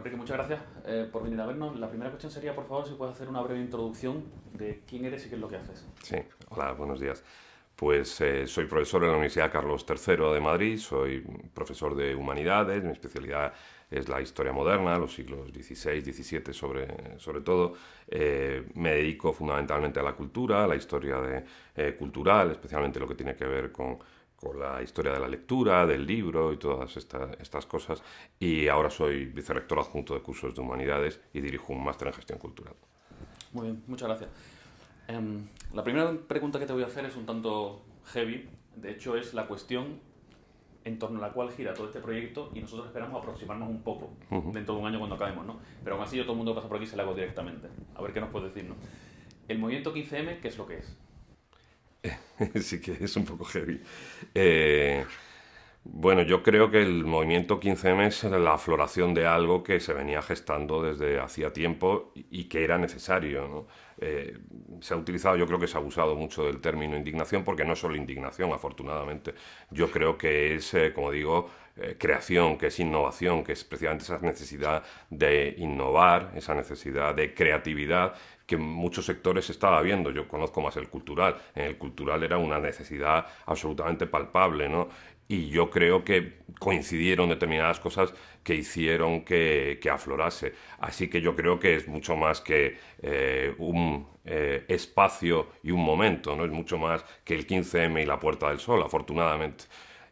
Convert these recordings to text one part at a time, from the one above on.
Pues Enrique, muchas gracias eh, por venir a vernos. La primera cuestión sería, por favor, si puedes hacer una breve introducción de quién eres y qué es lo que haces. Sí, hola, buenos días. Pues eh, soy profesor en la Universidad Carlos III de Madrid, soy profesor de humanidades, mi especialidad es la historia moderna, los siglos XVI, XVII sobre, sobre todo. Eh, me dedico fundamentalmente a la cultura, a la historia cultural, especialmente lo que tiene que ver con con la historia de la lectura, del libro y todas estas cosas. Y ahora soy vicerrector adjunto de cursos de humanidades y dirijo un máster en gestión cultural. Muy bien, muchas gracias. Em, la primera pregunta que te voy a hacer es un tanto heavy. De hecho, es la cuestión en torno a la cual gira todo este proyecto y nosotros esperamos aproximarnos un poco dentro de un año cuando acabemos, ¿no? Pero aún así yo todo el mundo que pasa por aquí se la hago directamente. A ver qué nos puedes decir, ¿no? El movimiento 15M, ¿qué es lo que es? sí que es un poco heavy. Eh, bueno, yo creo que el movimiento 15M es la afloración de algo que se venía gestando desde hacía tiempo y que era necesario. Eh, se ha utilizado, yo creo que se ha abusado mucho del término indignación, porque no es solo indignación, afortunadamente. Yo creo que es, eh, como digo, eh, creación, que es innovación, que es precisamente esa necesidad de innovar, esa necesidad de creatividad que en muchos sectores estaba viendo. Yo conozco más el cultural. En el cultural era una necesidad absolutamente palpable, Y yo creo que coincidieron determinadas cosas que hicieron que, que aflorase. Así que yo creo que es mucho más que eh, un eh, espacio y un momento, ¿no? Es mucho más que el 15M y la Puerta del Sol, afortunadamente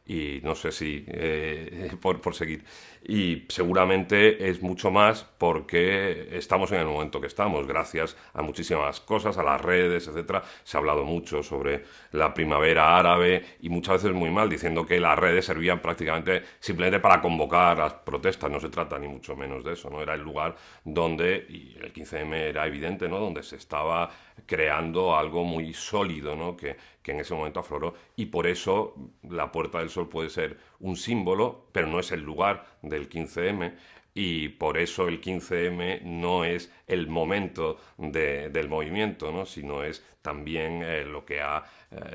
y no sé si eh, por, por seguir y seguramente es mucho más porque estamos en el momento que estamos, gracias a muchísimas cosas, a las redes, etcétera. Se ha hablado mucho sobre la primavera árabe y muchas veces muy mal, diciendo que las redes servían prácticamente simplemente para convocar las protestas. No se trata ni mucho menos de eso, ¿no? Era el lugar donde, y el 15M era evidente, ¿no? Donde se estaba creando algo muy sólido, ¿no? Que, que en ese momento afloró y por eso la Puerta del Sol puede ser un símbolo, pero no es el lugar del 15M y por eso el 15M no es el momento del movimiento, sino es también eh, lo que eh,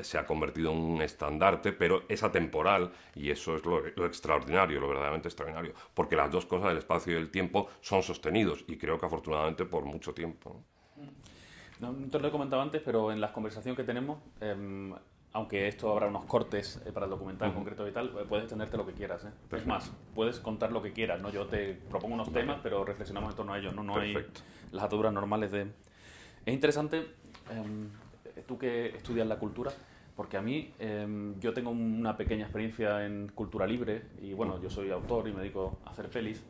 se ha convertido en un estandarte, pero es atemporal y eso es lo, extraordinario, lo verdaderamente extraordinario, porque las dos cosas, el espacio y el tiempo, son sostenidos y creo que afortunadamente por mucho tiempo. No, te lo he comentado antes, pero en las conversaciones que tenemos, em, aunque esto habrá unos cortes eh, para el documental concreto y tal, eh, puedes extenderte lo que quieras. Eh. Es más, puedes contar lo que quieras. ¿no? Yo te propongo unos temas, pero reflexionamos en torno a ellos. No, no hay las ataduras normales de... Es interesante, em, tú que estudias la cultura, porque a mí em, yo tengo una pequeña experiencia en cultura libre y bueno, yo soy autor y me dedico a hacer feliz.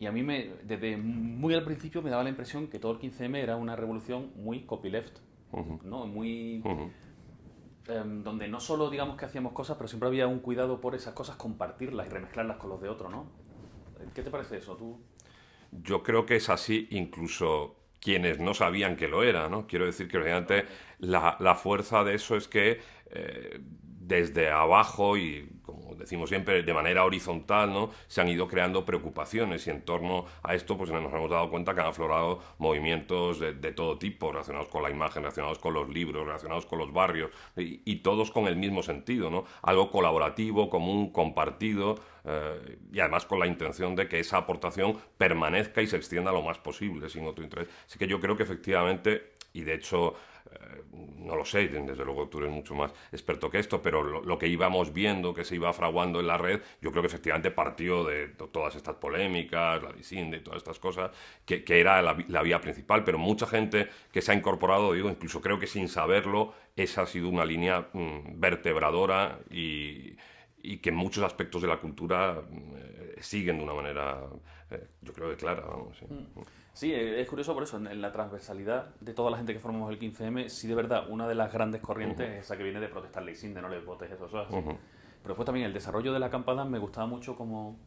Y a mí me, desde muy al principio me daba la impresión que todo el 15M era una revolución muy copyleft, ¿no? Muy... Em, donde no solo digamos que hacíamos cosas, pero siempre había un cuidado por esas cosas, compartirlas y remezclarlas con los de otro, ¿no? ¿Qué te parece eso? ¿Tú? Yo creo que es así incluso quienes no sabían que lo era, ¿no? Quiero decir que obviamente la, la fuerza de eso es que eh, desde abajo y decimos siempre, de manera horizontal, ¿no? se han ido creando preocupaciones y en torno a esto pues nos hemos dado cuenta que han aflorado movimientos de, todo tipo relacionados con la imagen, relacionados con los libros, relacionados con los barrios y, todos con el mismo sentido, ¿no? algo colaborativo, común, compartido eh, y además con la intención de que esa aportación permanezca y se extienda lo más posible sin otro interés. Así que yo creo que efectivamente, y de hecho eh, no lo sé, desde luego tú eres mucho más experto que esto, pero lo, que íbamos viendo, que se iba fraguando en la red, yo creo que efectivamente partió de todas estas polémicas, la visinde y todas estas cosas, que, era la, vía principal, pero mucha gente que se ha incorporado, digo, incluso creo que sin saberlo, esa ha sido una línea mm, vertebradora y, que muchos aspectos de la cultura mm, eh, siguen de una manera, eh, yo creo de clara, vamos. Mm. Sí, e, es curioso por eso, en la transversalidad de toda la gente que formamos el 15M, sí de verdad, una de las grandes corrientes es esa que viene de protestar y sin de no les votes eso, Pero después también el desarrollo de la acampada me gustaba mucho como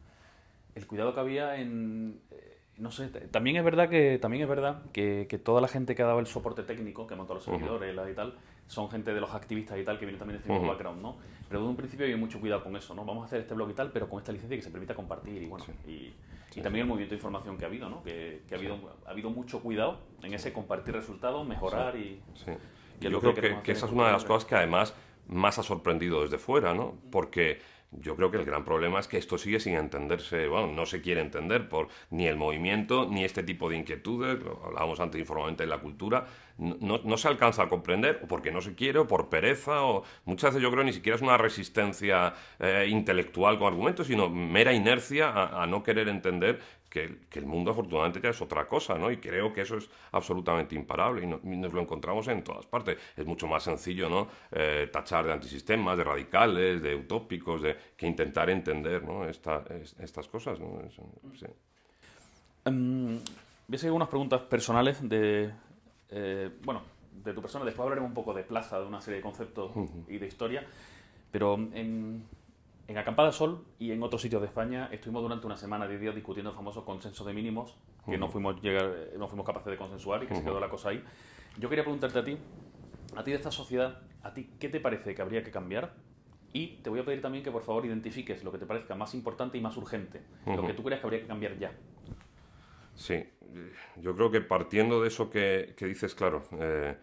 el cuidado que había en... Eh, no sé, también es verdad que también es verdad que, que, toda la gente que ha dado el soporte técnico, que montó los servidores, y tal, son gente de los activistas y tal que viene también de este mismo background, ¿no? Pero desde un principio hay mucho cuidado con eso, ¿no? Vamos a hacer este blog y tal, pero con esta licencia que se permita compartir y bueno, y, también el movimiento de información que ha habido, ¿no? Que, ha, habido, ha habido mucho cuidado en ese compartir resultados, mejorar y... yo creo que, que esa es una de las cosas que además más ha sorprendido desde fuera, ¿no? Porque yo creo que el gran problema es que esto sigue sin entenderse, bueno, no se quiere entender por ni el movimiento, ni este tipo de inquietudes, hablábamos antes informalmente de la cultura, no, se alcanza a comprender, o porque no se quiere, o por pereza, o muchas veces yo creo ni siquiera es una resistencia eh, intelectual con argumentos, sino mera inercia a no querer entender que, el mundo afortunadamente ya es otra cosa, ¿no? Y creo que eso es absolutamente imparable y, nos lo encontramos en todas partes. Es mucho más sencillo, ¿no? Eh, tachar de antisistemas, de radicales, de utópicos, de, que intentar entender, ¿no? estas cosas, ¿no? Em, voy a seguir unas preguntas personales de... Eh, bueno, de tu persona. Después hablaremos un poco de plaza, de una serie de conceptos y de historia. Pero en em, en Acampada Sol y en otros sitios de España estuvimos durante una semana, 10 días, discutiendo el famoso consenso de mínimos, que eh, no, fuimos capaces de consensuar y que se quedó la cosa ahí. Yo quería preguntarte a ti, a ti de esta sociedad, a ti, ¿qué te parece que habría que cambiar? Y te voy a pedir también que por favor identifiques lo que te parezca más importante y más urgente, lo que tú creas que habría que cambiar ya. Sí, yo creo que partiendo de eso que, dices, claro, eh,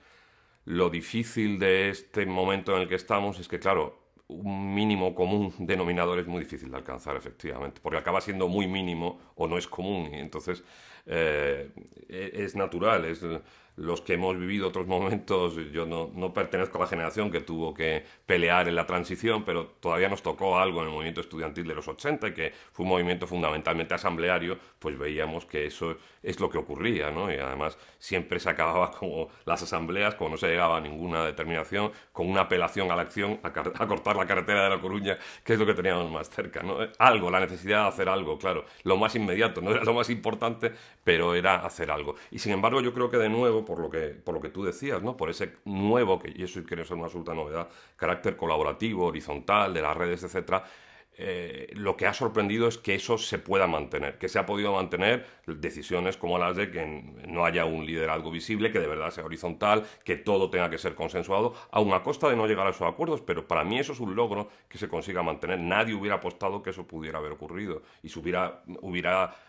lo difícil de este momento en el que estamos es que, claro, un mínimo común denominador es muy difícil de alcanzar, efectivamente, porque acaba siendo muy mínimo o no es común, y entonces eh, e-, es natural, es los que hemos vivido otros momentos, yo no, pertenezco a la generación que tuvo que pelear en la transición, pero todavía nos tocó algo en el movimiento estudiantil de los 80, que fue un movimiento fundamentalmente asambleario, pues veíamos que eso es lo que ocurría, ¿no? Y además siempre se acababa como las asambleas, como no se llegaba a ninguna determinación, con una apelación a la acción, a, cortar la carretera de La Coruña, que es lo que teníamos más cerca, ¿no? Algo, la necesidad de hacer algo, claro, lo más inmediato, no era lo más importante, pero era hacer algo. Y sin embargo yo creo que de nuevo, por lo que, por lo que tú decías, ¿no? Por ese nuevo, que y eso quiere ser una absoluta novedad, carácter colaborativo, horizontal, de las redes, etcétera, eh, lo que ha sorprendido es que eso se pueda mantener, que se ha podido mantener decisiones como las de que no haya un liderazgo visible, que de verdad sea horizontal, que todo tenga que ser consensuado, aun a costa de no llegar a esos acuerdos, pero para mí eso es un logro que se consiga mantener. Nadie hubiera apostado que eso pudiera haber ocurrido y hubiera,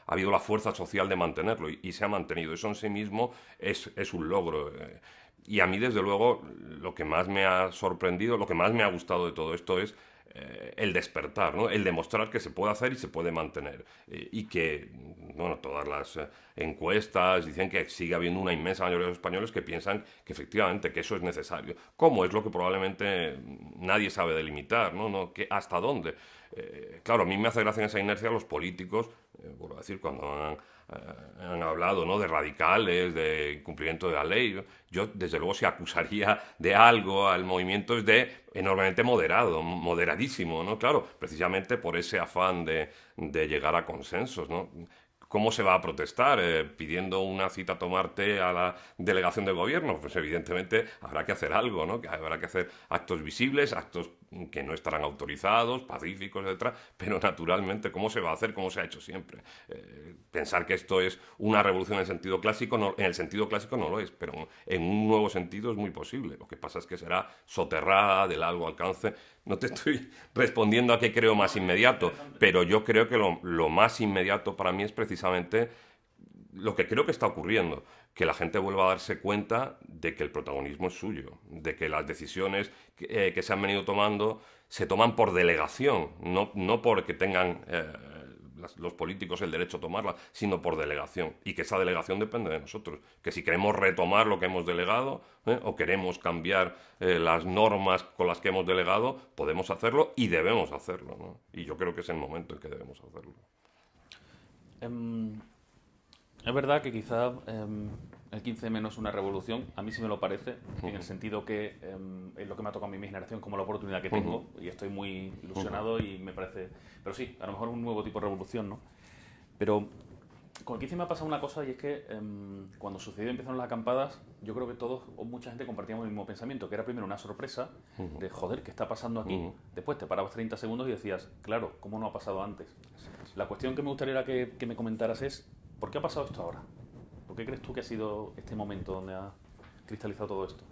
habido la fuerza social de mantenerlo y, se ha mantenido. Eso en sí mismo es, un logro. Eh. y a mí, desde luego, lo que más me ha sorprendido, lo que más me ha gustado de todo esto es eh, el despertar, el demostrar que se puede hacer y se puede mantener. Eh, y que, bueno, todas las eh, encuestas dicen que sigue habiendo una inmensa mayoría de españoles que piensan que efectivamente que eso es necesario. ¿Cómo? Es lo que probablemente nadie sabe delimitar, ¿no? ¿No? ¿Hasta dónde? claro, a mí me hace gracia en esa inercia los políticos, vuelvo a decir, cuando han eh, han hablado ¿no? de radicales, de incumplimiento de la ley. Yo, desde luego, si acusaría de algo al movimiento es de enormemente moderado, moderadísimo, ¿no? Claro, precisamente por ese afán de, llegar a consensos, ¿no? ¿Cómo se va a protestar? Eh, ¿Pidiendo una cita a tomarte a la delegación del gobierno? Pues evidentemente habrá que hacer algo, ¿no? Habrá que hacer actos visibles, actos que no estarán autorizados, pacíficos, etc. Pero naturalmente, ¿cómo se va a hacer? ¿Cómo se ha hecho siempre? Eh, pensar que esto es una revolución en el sentido clásico, no, en el sentido clásico no lo es, pero en un nuevo sentido es muy posible. Lo que pasa es que será soterrada, de largo alcance. No te estoy respondiendo a qué creo más inmediato, pero yo creo que lo más inmediato para mí es precisamente lo que creo que está ocurriendo que la gente vuelva a darse cuenta de que el protagonismo es suyo, de que las decisiones que, eh, se han venido tomando se toman por delegación, no, no porque tengan eh, los políticos el derecho a tomarla, sino por delegación. Y que esa delegación depende de nosotros. Que si queremos retomar lo que hemos delegado eh, o queremos cambiar las normas con las que hemos delegado, podemos hacerlo y debemos hacerlo. Y yo creo que es el momento en que debemos hacerlo. Em, es verdad que quizá em, el 15M no es una revolución, a mí sí me lo parece, en el sentido que em, es lo que me ha tocado a mí mi generación como la oportunidad que tengo y estoy muy ilusionado y me parece... Pero sí, a lo mejor un nuevo tipo de revolución, ¿no? Pero con el 15M ha pasado una cosa y es que em, cuando sucedió empezaron las acampadas, yo creo que todos, o mucha gente compartíamos el mismo pensamiento, que era primero una sorpresa de joder, ¿qué está pasando aquí? Después te parabas 30 segundos y decías, claro, ¿cómo no ha pasado antes? La cuestión que me gustaría que, que me comentaras es ¿Por qué ha pasado esto ahora? ¿Por qué crees tú que ha sido este momento donde ha cristalizado todo esto?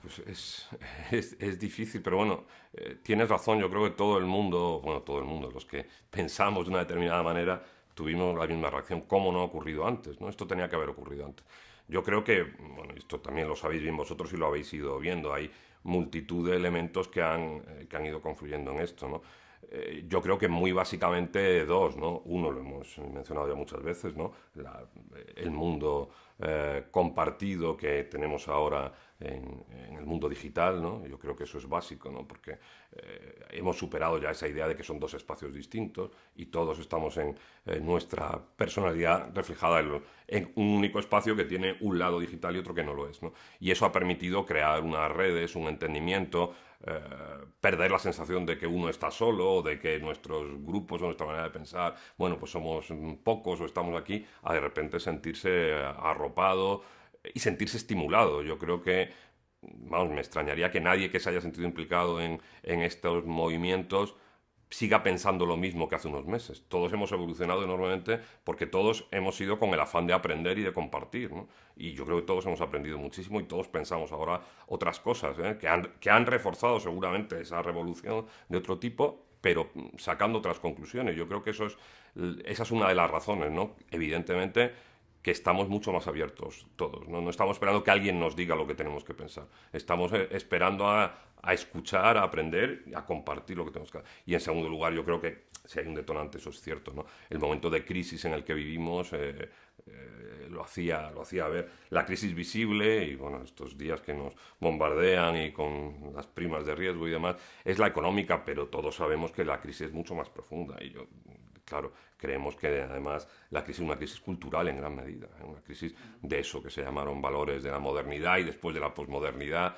Pues es, es, es difícil, pero bueno, eh, tienes razón, yo creo que todo el mundo, bueno, todo el mundo, los que pensamos de una determinada manera, tuvimos la misma reacción, ¿cómo no ha ocurrido antes? ¿no? Esto tenía que haber ocurrido antes. Yo creo que, bueno, esto también lo sabéis bien vosotros y lo habéis ido viendo, hay multitud de elementos que han, eh, que han ido confluyendo en esto, ¿no? Eh, yo creo que muy básicamente dos, ¿no? Uno lo hemos mencionado ya muchas veces, ¿no? el mundo eh, compartido que tenemos ahora en, el mundo digital, ¿no? Yo creo que eso es básico, ¿no? Porque eh, hemos superado ya esa idea de que son dos espacios distintos y todos estamos en, nuestra personalidad reflejada en, un único espacio que tiene un lado digital y otro que no lo es, Y eso ha permitido crear unas redes, un entendimiento, eh, perder la sensación de que uno está solo, de que nuestros grupos o nuestra manera de pensar, bueno, pues somos pocos o estamos aquí, a de repente sentirse arropado y sentirse estimulado. Yo creo que, vamos, me extrañaría que nadie que se haya sentido implicado en estos movimientos siga pensando lo mismo que hace unos meses. Todos hemos evolucionado enormemente porque todos hemos ido con el afán de aprender y de compartir. Y yo creo que todos hemos aprendido muchísimo y todos pensamos ahora otras cosas ¿eh? que, han, reforzado seguramente esa revolución de otro tipo pero mm, sacando otras conclusiones. Yo creo que eso es, esa es una de las razones, ¿no? Evidentemente, que estamos mucho más abiertos todos. ¿no? estamos esperando que alguien nos diga lo que tenemos que pensar. Estamos eh, esperando a, a escuchar, a aprender, a compartir lo que tenemos que hacer. Y en segundo lugar, yo creo que si hay un detonante, eso es cierto, ¿no? El momento de crisis en el que vivimos eh, eh, lo, hacía, lo hacía ver. La crisis visible, y bueno, estos días que nos bombardean y con las primas de riesgo y demás, es la económica, pero todos sabemos que la crisis es mucho más profunda. Y yo, claro, creemos que además la crisis es una crisis cultural en gran medida, ¿eh? una crisis de eso que se llamaron valores de la modernidad y después de la posmodernidad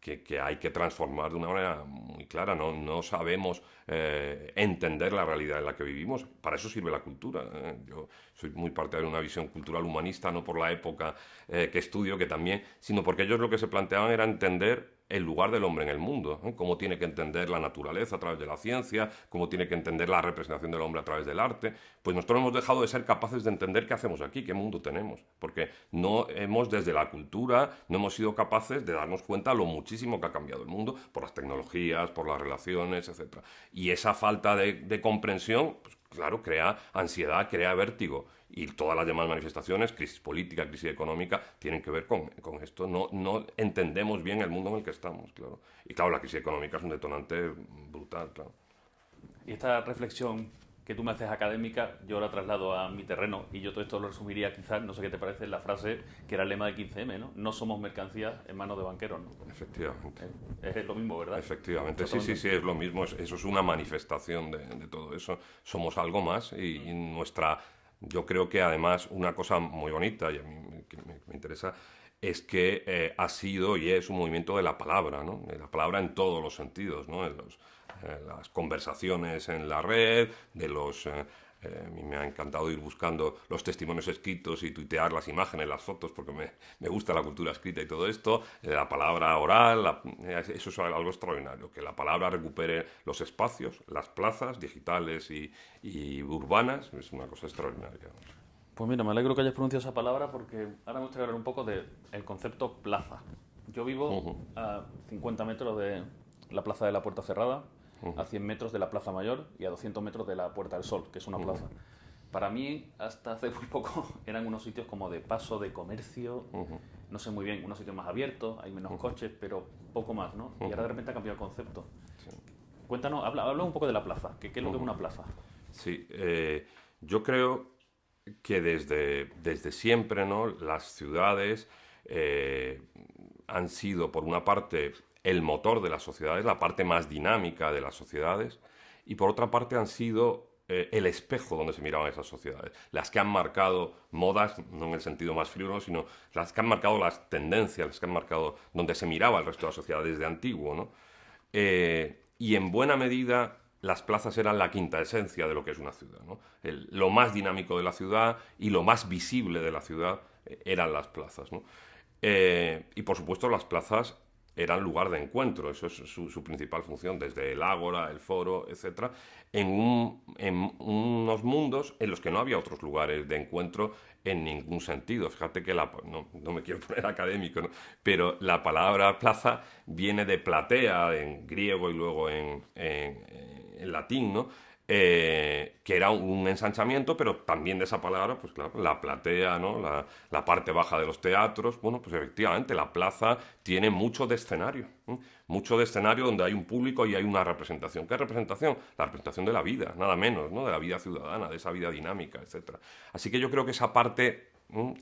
que, hay que transformar de una manera muy clara. No, no sabemos eh, entender la realidad en la que vivimos. Para eso sirve la cultura. ¿eh? Yo soy muy parte de una visión cultural humanista, no por la época eh, que estudio, que también, sino porque ellos lo que se planteaban era entender el lugar del hombre en el mundo, ¿eh? cómo tiene que entender la naturaleza a través de la ciencia, cómo tiene que entender la representación del hombre a través del arte, pues nosotros hemos dejado de ser capaces de entender qué hacemos aquí, qué mundo tenemos, porque no hemos desde la cultura, no hemos sido capaces de darnos cuenta lo muchísimo que ha cambiado el mundo por las tecnologías, por las relaciones, etc. Y esa falta de, comprensión, pues claro, crea ansiedad, crea vértigo y todas las demás manifestaciones, crisis política, crisis económica, tienen que ver con, con esto. No, no entendemos bien el mundo en el que estamos, claro. Y claro, la crisis económica es un detonante brutal, claro. Y esta reflexión que tú me haces académica, yo la traslado a mi terreno y yo todo esto lo resumiría quizás, no sé qué te parece, la frase que era el lema de 15M, ¿no? No somos mercancías en manos de banqueros, ¿no? Efectivamente. Eh, es, lo mismo, ¿verdad? Efectivamente, sí, sí, sí, es lo mismo, eso es una manifestación de, todo eso. Somos algo más y nuestra yo creo que además una cosa muy bonita y a mí me, interesa es que eh, ha sido y es un movimiento de la palabra, ¿no? de la palabra en todos los sentidos, ¿no? en, los, las conversaciones en la red, de los... Eh, eh, a mí me ha encantado ir buscando los testimonios escritos y tuitear las imágenes, las fotos, porque me, me gusta la cultura escrita y todo esto. Eh, la palabra oral, eh, eso es algo extraordinario, que la palabra recupere los espacios, las plazas digitales y, y urbanas, es una cosa extraordinaria. Pues mira, me alegro que hayas pronunciado esa palabra porque ahora me gustaría hablar un poco del el concepto plaza. Yo vivo a 50 metros de la plaza de la Puerta Cerrada, a 100 metros de la Plaza Mayor y a 200 metros de la Puerta del Sol, que es una plaza. Para mí, hasta hace muy poco, eran unos sitios como de paso, de comercio, no sé muy bien, unos sitios más abiertos, hay menos coches, pero poco más, ¿no? Y ahora de repente ha cambiado el concepto. Cuéntanos, habla, habla, un poco de la plaza, ¿qué, es lo que es una plaza? Sí, eh, yo creo que desde, siempre, ¿no? Las ciudades... Eh, han sido, por una parte, el motor de las sociedades, la parte más dinámica de las sociedades, y por otra parte han sido eh, el espejo donde se miraban esas sociedades, las que han marcado modas, no en el sentido más frío, sino las que han marcado las tendencias, las que han marcado donde se miraba el resto de las sociedades de antiguo, eh, y en buena medida las plazas eran la quinta esencia de lo que es una ciudad, lo más dinámico de la ciudad y lo más visible de la ciudad eh, eran las plazas, y por supuesto las plazas eran lugar de encuentro, eso es su, principal función, desde el ágora, el foro, etc., en, unos mundos en los que no había otros lugares de encuentro en ningún sentido. Fíjate que la, no, me quiero poner académico, pero la palabra plaza viene de platea en griego y luego en, en, en latín, ¿no? Eh, que era un ensanchamiento, pero también de esa palabra, pues claro, la platea, ¿no? La, parte baja de los teatros, bueno, pues efectivamente la plaza tiene mucho de escenario, mucho de escenario donde hay un público y hay una representación. ¿Qué representación? La representación de la vida, nada menos, ¿no? De la vida ciudadana, de esa vida dinámica, etc. Así que yo creo que esa parte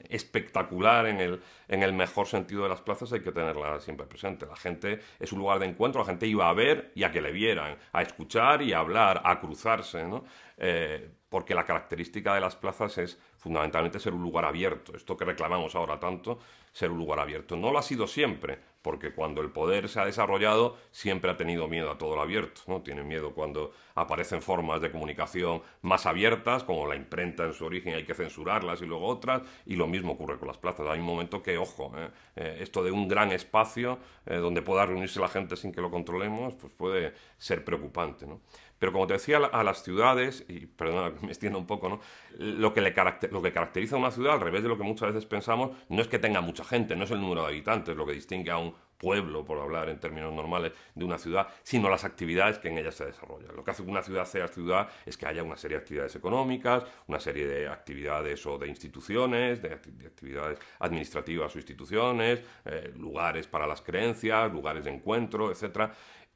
espectacular en el, en el mejor sentido de las plazas hay que tenerla siempre presente. La gente es un lugar de encuentro, la gente iba a ver y a que le vieran, a escuchar y a hablar, a cruzarse, ¿no? Eh, porque la característica de las plazas es fundamentalmente ser un lugar abierto, esto que reclamamos ahora tanto, ser un lugar abierto. No lo ha sido siempre, porque cuando el poder se ha desarrollado siempre ha tenido miedo a todo lo abierto, ¿no? Tiene miedo cuando aparecen formas de comunicación más abiertas, como la imprenta en su origen hay que censurarlas y luego otras, y lo mismo ocurre con las plazas. Hay un momento que, ojo, ¿eh? Eh, esto de un gran espacio eh, donde pueda reunirse la gente sin que lo controlemos, pues puede ser preocupante, ¿no? Pero como te decía, a las ciudades, y perdona me extiendo un poco, ¿no? lo, que le lo que caracteriza a una ciudad, al revés de lo que muchas veces pensamos, no es que tenga mucha gente, no es el número de habitantes lo que distingue a un pueblo, por hablar en términos normales, de una ciudad, sino las actividades que en ella se desarrollan. Lo que hace que una ciudad sea ciudad es que haya una serie de actividades económicas, una serie de actividades o de instituciones, de, actividades administrativas o instituciones, eh, lugares para las creencias, lugares de encuentro, etc.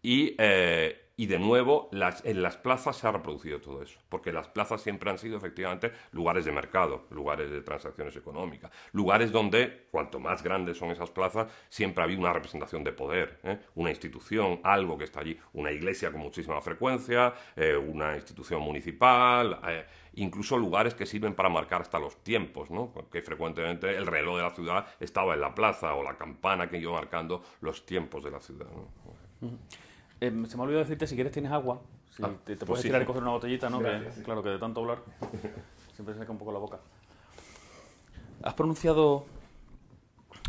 Y, eh, y de nuevo, las, en las plazas se ha reproducido todo eso, porque las plazas siempre han sido efectivamente lugares de mercado, lugares de transacciones económicas, lugares donde, cuanto más grandes son esas plazas, siempre ha habido una representación de poder, ¿eh? una institución, algo que está allí, una iglesia con muchísima frecuencia, eh, una institución municipal, incluso lugares que sirven para marcar hasta los tiempos, ¿no? que frecuentemente el reloj de la ciudad estaba en la plaza o la campana que iba marcando los tiempos de la ciudad. Eh, se me ha olvidado decirte, si quieres tienes agua. Si ah, te, pues puedes ir tirar y coger una botellita, ¿no? Claro, que de tanto hablar siempre se seca un poco la boca. Has pronunciado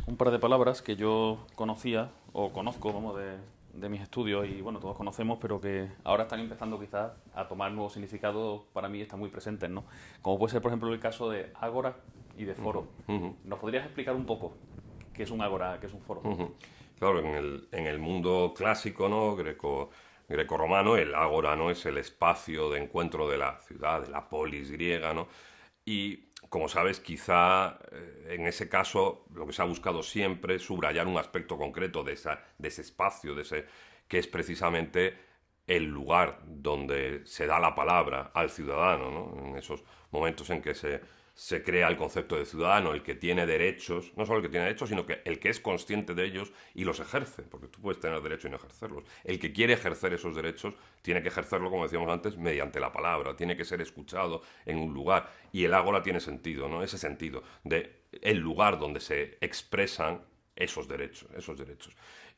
un par de palabras que yo conocía, o conozco, vamos, de, de mis estudios y bueno, todos conocemos, pero que ahora están empezando quizás a tomar nuevos significados para mí están muy presentes, ¿no? Como puede ser, por ejemplo, el caso de Agora y de Foro. ¿Nos podrías explicar un poco qué es un Agora, qué es un Foro? Claro, en el, mundo clásico, ¿no? Greco, romano, el ágora, ¿no? Es el espacio de encuentro de la ciudad, de la polis griega, ¿no? Y como sabes, quizá eh, en ese caso lo que se ha buscado siempre es subrayar un aspecto concreto de, esa, de ese espacio, de ese, que es precisamente el lugar donde se da la palabra al ciudadano, en esos momentos en que se, se crea el concepto de ciudadano, el que tiene derechos, no solo el que tiene derechos, sino que el que es consciente de ellos y los ejerce, porque tú puedes tener derechos y no ejercerlos. El que quiere ejercer esos derechos tiene que ejercerlo, como decíamos antes, mediante la palabra, tiene que ser escuchado en un lugar. Y el ágora tiene sentido, ¿no? Ese sentido de el lugar donde se expresan esos derechos, esos derechos.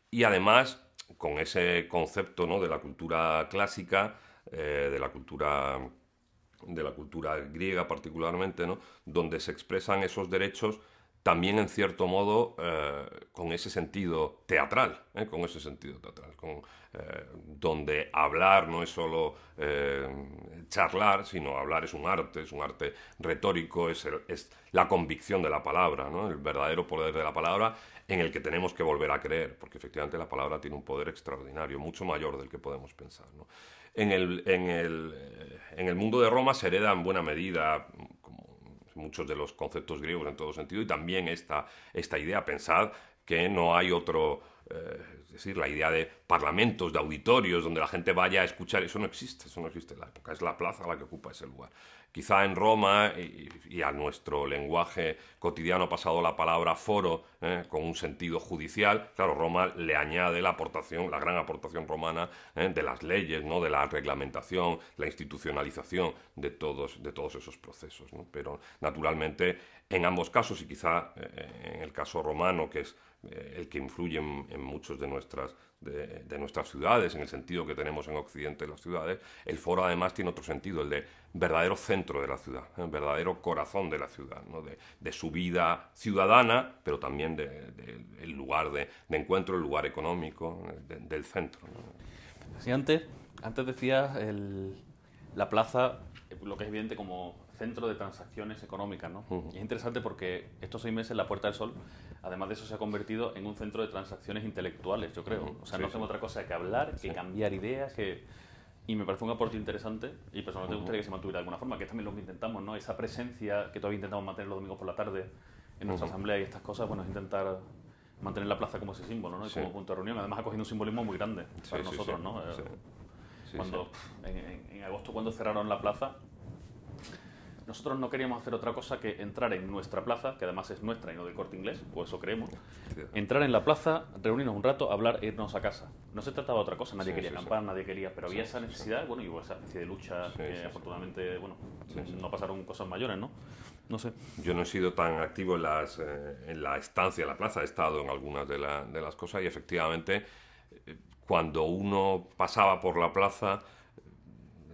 Y además, con ese concepto ¿no? de la cultura clásica, eh, de la cultura de la cultura griega particularmente, donde se expresan esos derechos también en cierto modo eh, ¿eh? con ese sentido teatral, con ese eh, sentido teatral, donde hablar no es solo charlar, sino hablar es un arte, es un arte retórico, es, la convicción de la palabra, ¿no? el verdadero poder de la palabra en el que tenemos que volver a creer, porque efectivamente la palabra tiene un poder extraordinario, mucho mayor del que podemos pensar en el, en el, en el mundo de Roma se hereda en buena medida como muchos de los conceptos griegos en todo sentido y también esta, esta idea, pensad que no hay otro, eh, es decir, la idea de parlamentos, de auditorios, donde la gente vaya a escuchar, eso no existe, eso no existe en la época, es la plaza la que ocupa ese lugar. Quizá en Roma y, a nuestro lenguaje cotidiano ha pasado la palabra foro ¿eh? con un sentido judicial. Claro, Roma le añade la aportación, la gran aportación romana ¿eh? de las leyes, ¿no? de la reglamentación, la institucionalización de todos, de todos esos procesos. Pero naturalmente en ambos casos, y quizá eh, en el caso romano, que es eh, el que influye en, muchos muchas de nuestras, ciudades, en el sentido que tenemos en Occidente las ciudades, el foro además tiene otro sentido, el de verdadero centro de la ciudad, el ¿eh? verdadero corazón de la ciudad, de, su vida ciudadana, pero también del lugar de, encuentro, el lugar económico, del centro. antes, antes decías la plaza, eh, lo que es evidente como centro de transacciones económicas, es interesante porque estos seis meses la Puerta del Sol además de eso se ha convertido en un centro de transacciones intelectuales, yo creo. O sea, no hacemos otra cosa que hablar, que cambiar ideas, que... Y me parece un aporte interesante y personalmente me gustaría que se mantuviera de alguna forma, que es también lo que intentamos, ¿no? Esa presencia que todavía intentamos mantener los domingos por la tarde en nuestra asamblea y estas cosas, bueno, es intentar mantener la plaza como ese símbolo, ¿no? como punto de reunión, además ha cogido un simbolismo muy grande para nosotros, ¿no? en agosto cuando cerraron la plaza, nosotros no queríamos hacer otra cosa que entrar en nuestra plaza, que además es nuestra y no del corte inglés, o eso creemos, entrar en la plaza, reunirnos un rato, hablar irnos a casa. No se trataba de otra cosa, nadie quería sí, acampar, nadie quería, pero había esa necesidad, bueno, y hubo esa especie de lucha que afortunadamente, bueno, no pasaron cosas mayores, ¿no? No sé. Yo no he sido tan activo en, las, eh, en la estancia, en la plaza, he estado en algunas de, de las cosas y efectivamente eh, cuando uno pasaba por la plaza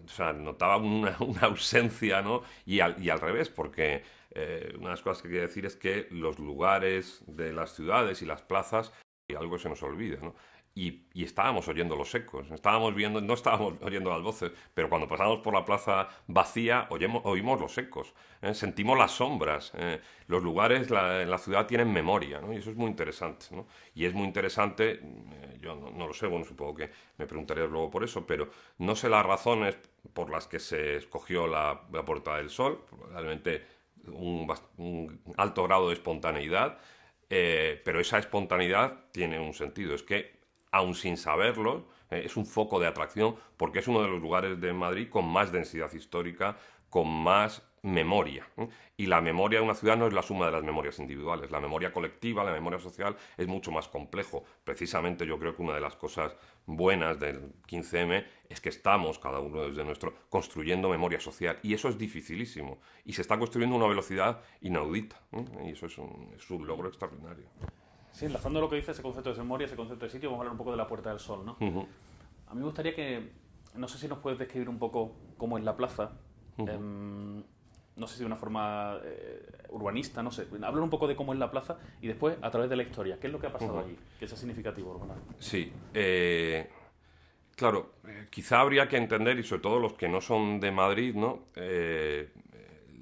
o sea, notaba una, ausencia, ¿no? Y al, revés, porque eh, una de las cosas que quería decir es que los lugares de las ciudades y las plazas, y algo se nos olvida, ¿no? Y, estábamos oyendo los ecos, estábamos viendo, no estábamos oyendo las voces, pero cuando pasamos por la plaza vacía oímos los ecos, ¿eh? sentimos las sombras, ¿eh? los lugares la, en la ciudad tienen memoria, y eso es muy interesante. Y es muy interesante, eh, yo no, lo sé, bueno, supongo que me preguntaré luego por eso, pero no sé las razones por las que se escogió la, Puerta del Sol, probablemente un, un alto grado de espontaneidad, pero esa espontaneidad tiene un sentido, es que aún sin saberlo, eh, es un foco de atracción porque es uno de los lugares de Madrid con más densidad histórica, con más memoria. ¿eh? Y la memoria de una ciudad no es la suma de las memorias individuales. La memoria colectiva, la memoria social es mucho más complejo. Precisamente yo creo que una de las cosas buenas del 15M es que estamos, cada uno desde nuestro, construyendo memoria social. Y eso es dificilísimo. Y se está construyendo a una velocidad inaudita. ¿eh? Y eso es un logro extraordinario. Sí, enlazando lo que dice ese concepto de memoria, ese concepto de sitio, vamos a hablar un poco de la Puerta del Sol, ¿no? A mí me gustaría que, no sé si nos puedes describir un poco cómo es la plaza, em, no sé si de una forma eh, urbanista, no sé, hablar un poco de cómo es la plaza y después a través de la historia, qué es lo que ha pasado allí? ¿Qué es que significativo, urbano. Sí, eh, claro, eh, quizá habría que entender, y sobre todo los que no son de Madrid, ¿no?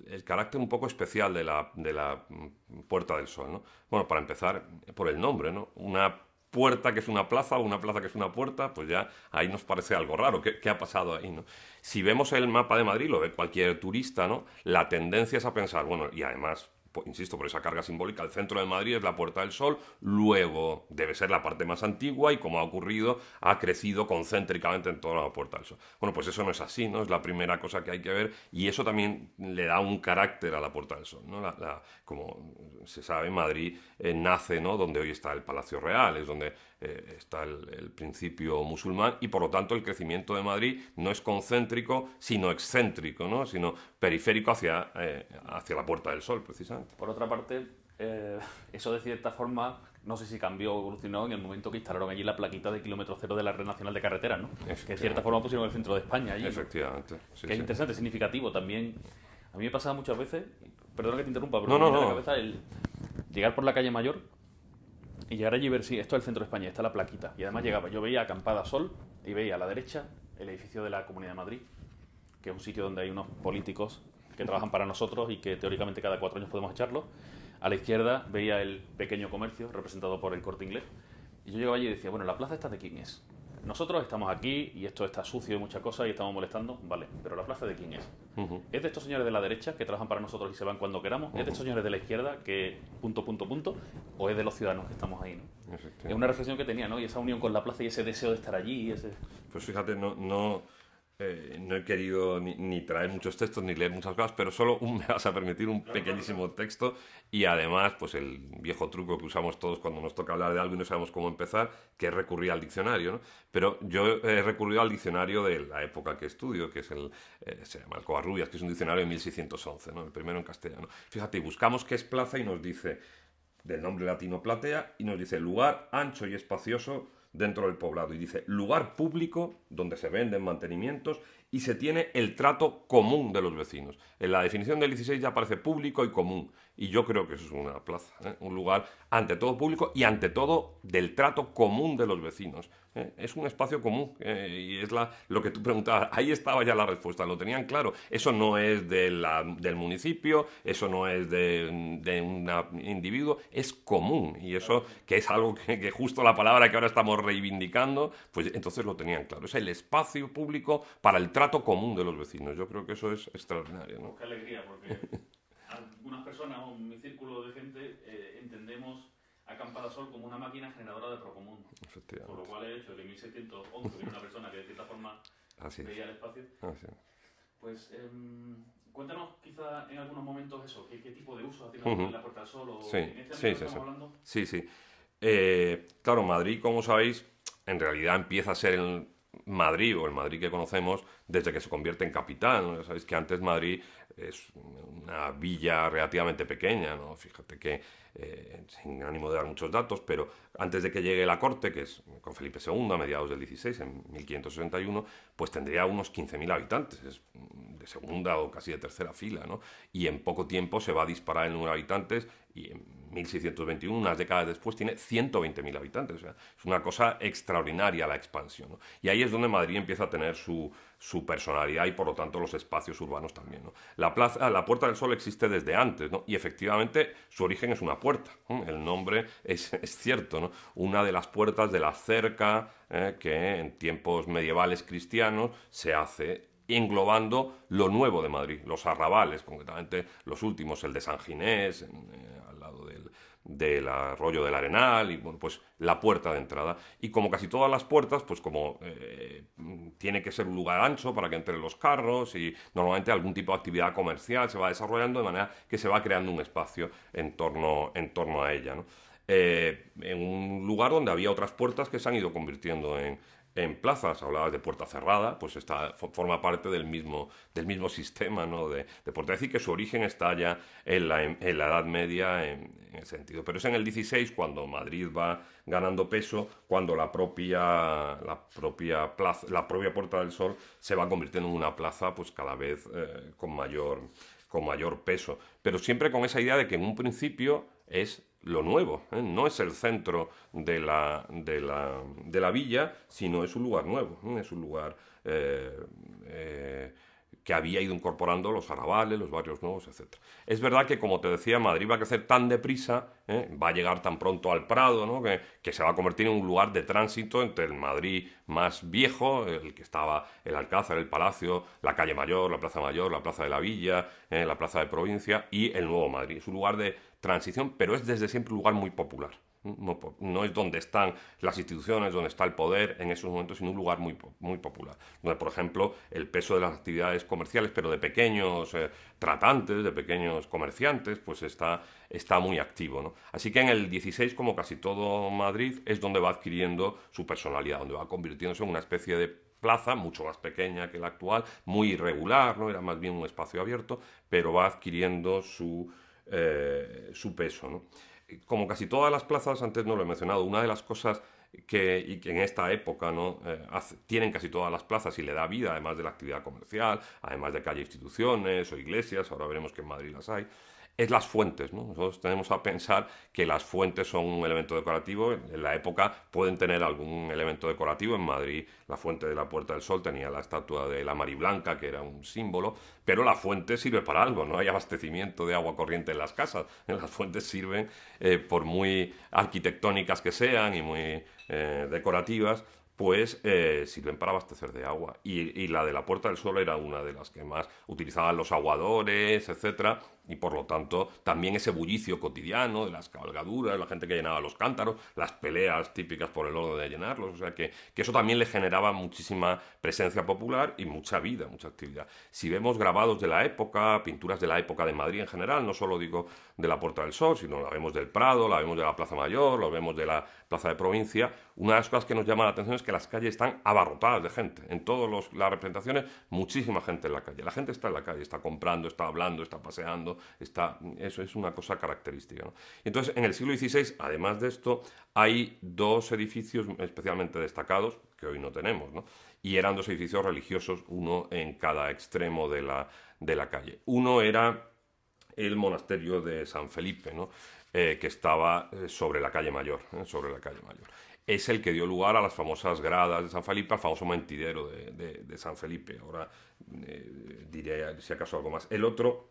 el carácter un poco especial de la, de la mm, Puerta del Sol, ¿no? Bueno, para empezar, por el nombre, ¿no? Una puerta que es una plaza o una plaza que es una puerta, pues ya ahí nos parece algo raro. ¿Qué, ha pasado ahí? ¿no? Si vemos el mapa de Madrid, lo ve cualquier turista, ¿no? La tendencia es a pensar, bueno, y además pues, insisto, por esa carga simbólica, el centro de Madrid es la Puerta del Sol, luego debe ser la parte más antigua y como ha ocurrido, ha crecido concéntricamente en toda la Puerta del Sol. Bueno, pues eso no es así, ¿no? Es la primera cosa que hay que ver y eso también le da un carácter a la Puerta del Sol, ¿no? como se sabe, Madrid eh, nace, ¿no? Donde hoy está el Palacio Real, es donde eh, está el, principio musulmán y por lo tanto el crecimiento de Madrid no es concéntrico, sino excéntrico, ¿no? sino periférico hacia, eh, hacia la Puerta del Sol, precisamente. Por otra parte, eh, eso de cierta forma, no sé si cambió o evolucionó en el momento que instalaron allí la plaquita de kilómetro cero de la Red Nacional de Carreteras, ¿no? que de cierta forma pusieron el centro de España allí. Efectivamente. que es interesante, significativo también. A mí me pasaba muchas veces, perdona que te interrumpa, pero no, no, me no. la cabeza el llegar por la calle Mayor y llegar allí y ver si esto es el centro de España, está la plaquita. Y además llegaba, yo veía acampada Sol y veía a la derecha el edificio de la Comunidad de Madrid, que es un sitio donde hay unos políticos que trabajan para nosotros y que teóricamente cada cuatro años podemos echarlo A la izquierda veía el pequeño comercio representado por el corte inglés. Y yo llegaba allí y decía, bueno, ¿la plaza está de quién es? nosotros estamos aquí y esto está sucio y muchas cosas y estamos molestando, vale, pero la plaza de quién es? ¿Es de estos señores de la derecha que trabajan para nosotros y se van cuando queramos? ¿Es de estos señores de la izquierda que punto, punto, punto? ¿O es de los ciudadanos que estamos ahí? ¿no? Es una reflexión que tenía, ¿no? Y esa unión con la plaza y ese deseo de estar allí. ese... Pues fíjate, no, no eh, no he querido ni, traer muchos textos ni leer muchas cosas, pero solo un, me vas a permitir un pequeñísimo texto y además, pues el viejo truco que usamos todos cuando nos toca hablar de algo y no sabemos cómo empezar, que es recurrir al diccionario, Pero yo he recurrido al diccionario de la época que estudio, que es el, eh, se llama el Covarrubias, que es un diccionario de 1611, ¿no? El primero en castellano. Fíjate, buscamos qué es plaza y nos dice, del nombre latino platea, y nos dice lugar ancho y espacioso dentro del poblado. Y dice, lugar público donde se venden mantenimientos y se tiene el trato común de los vecinos. En la definición del 16 ya aparece público y común. Y yo creo que eso es una plaza, ¿eh? un lugar ante todo público y ante todo del trato común de los vecinos. Eh, es un espacio común eh, y es la, lo que tú preguntabas. Ahí estaba ya la respuesta, lo tenían claro. Eso no es de la, del municipio, eso no es de, un individuo, es común. Y eso, que es algo que, justo la palabra que ahora estamos reivindicando, pues entonces lo tenían claro. Es el espacio público para el trato común de los vecinos. Yo creo que eso es extraordinario. Qué alegría, porque algunas personas, mi círculo de gente, eh, entendemos sol como una máquina generadora de procomún. Por lo cual he hecho que en 1611 hubiera una persona que de cierta forma veía el espacio. Ah, pues em, cuéntanos quizá en algunos momentos eso, qué, tipo de uso ha tenido la Puerta del Sol o sí, en este sí, sí, estamos sí. hablando. Sí, sí. Eh, claro, Madrid, como sabéis, en realidad empieza a ser el Madrid o el Madrid que conocemos desde que se convierte en capital. ¿no? Sabéis que antes Madrid es una villa relativamente pequeña, ¿no? Fíjate que eh, sin ánimo de dar muchos datos, pero antes de que llegue la corte, que es con Felipe II a mediados del 16, en 1561, pues tendría unos 15.000 habitantes, es de segunda o casi de tercera fila, ¿no? Y en poco tiempo se va a disparar el número de habitantes y en 1621, unas décadas después, tiene 120.000 habitantes. O sea, es una cosa extraordinaria la expansión. Y ahí es donde Madrid empieza a tener su, su personalidad y por lo tanto los espacios urbanos también. ¿no? La, plaza, la Puerta del Sol existe desde antes y efectivamente su origen es una puerta. El nombre es, es cierto, ¿no? una de las puertas de la cerca ¿eh? que en tiempos medievales cristianos se hace englobando lo nuevo de Madrid, los arrabales, concretamente los últimos, el de San Ginés, eh, del, arroyo del Arenal y bueno, pues la puerta de entrada. Y como casi todas las puertas, pues como eh, tiene que ser un lugar ancho para que entren los carros y normalmente algún tipo de actividad comercial se va desarrollando de manera que se va creando un espacio en torno, en torno a ella. Eh, en un lugar donde había otras puertas que se han ido convirtiendo en, en plazas, hablabas de puerta cerrada, pues esta forma parte del mismo, del mismo sistema ¿no? de, de puerta. Es decir, que su origen está ya en la, Edad Media en, ese sentido. Pero es en el 16 cuando Madrid va ganando peso, cuando la propia, la propia, plaza, la propia Puerta del Sol se va convirtiendo en una plaza pues cada vez eh, con, mayor, con mayor peso. Pero siempre con esa idea de que en un principio es lo nuevo. ¿eh? No es el centro de la, de, la, de la, villa, sino es un lugar nuevo. ¿eh? Es un lugar eh, que había ido incorporando los arrabales, los barrios nuevos, etc. Es verdad que, como te decía, Madrid va a crecer tan deprisa, va a llegar tan pronto al Prado, ¿no? que, se va a convertir en un lugar de tránsito entre el Madrid más viejo, el que estaba el Alcázar, el Palacio, la calle Mayor, la Plaza Mayor, la Plaza de la Villa, la Plaza de Provincia y el Nuevo Madrid. Es un lugar de transición, pero es desde siempre un lugar muy popular. No, es donde están las instituciones, donde está el poder en esos momentos, sino un lugar muy, muy popular. Donde, por ejemplo, el peso de las actividades comerciales, pero de pequeños eh, tratantes, de pequeños comerciantes, pues está, está muy activo. Así que en el 16, como casi todo Madrid, es donde va adquiriendo su personalidad, donde va convirtiéndose en una especie de plaza, mucho más pequeña que la actual, muy irregular, ¿no? era más bien un espacio abierto, pero va adquiriendo su eh, su peso. Como casi todas las plazas, antes no lo he mencionado, una de las cosas que, y que en esta época ¿no? Eh, tienen casi todas las plazas y le da vida, además de la actividad comercial, además de que haya instituciones o iglesias, ahora veremos que en Madrid las hay, es las fuentes. ¿no? Nosotros tenemos a pensar que las fuentes son un elemento decorativo. En la época pueden tener algún elemento decorativo. En Madrid la fuente de la Puerta del Sol tenía la estatua de la Mariblanca, que era un símbolo, pero la fuente sirve para algo. No hay abastecimiento de agua corriente en las casas. Las fuentes sirven, eh, por muy arquitectónicas que sean y muy eh, decorativas, pues eh, sirven para abastecer de agua. Y, la de la Puerta del Sol era una de las que más utilizaban los aguadores, etcétera y por lo tanto también ese bullicio cotidiano de las cabalgaduras, la gente que llenaba los cántaros, las peleas típicas por el orden de llenarlos, o sea que, que eso también le generaba muchísima presencia popular y mucha vida, mucha actividad. Si vemos grabados de la época, pinturas de la época de Madrid en general, no solo digo de la Puerta del Sol, sino la vemos del Prado, la vemos de la Plaza Mayor, la vemos de la Plaza de Provincia, una de las cosas que nos llama la atención es que las calles están abarrotadas de gente. En todas las representaciones, muchísima gente en la calle. La gente está en la calle, está comprando, está hablando, está paseando, está, eso es una cosa característica. Entonces, en el siglo XVI, además de esto, hay dos edificios especialmente destacados, que hoy no tenemos, y eran dos edificios religiosos, uno en cada extremo de la, de la calle. Uno era el monasterio de San Felipe, eh, que estaba eh, sobre la calle Mayor, ¿eh? sobre la calle Mayor. Es el que dio lugar a las famosas gradas de San Felipe, al famoso mentidero de, San Felipe. Ahora diría si acaso algo más. El otro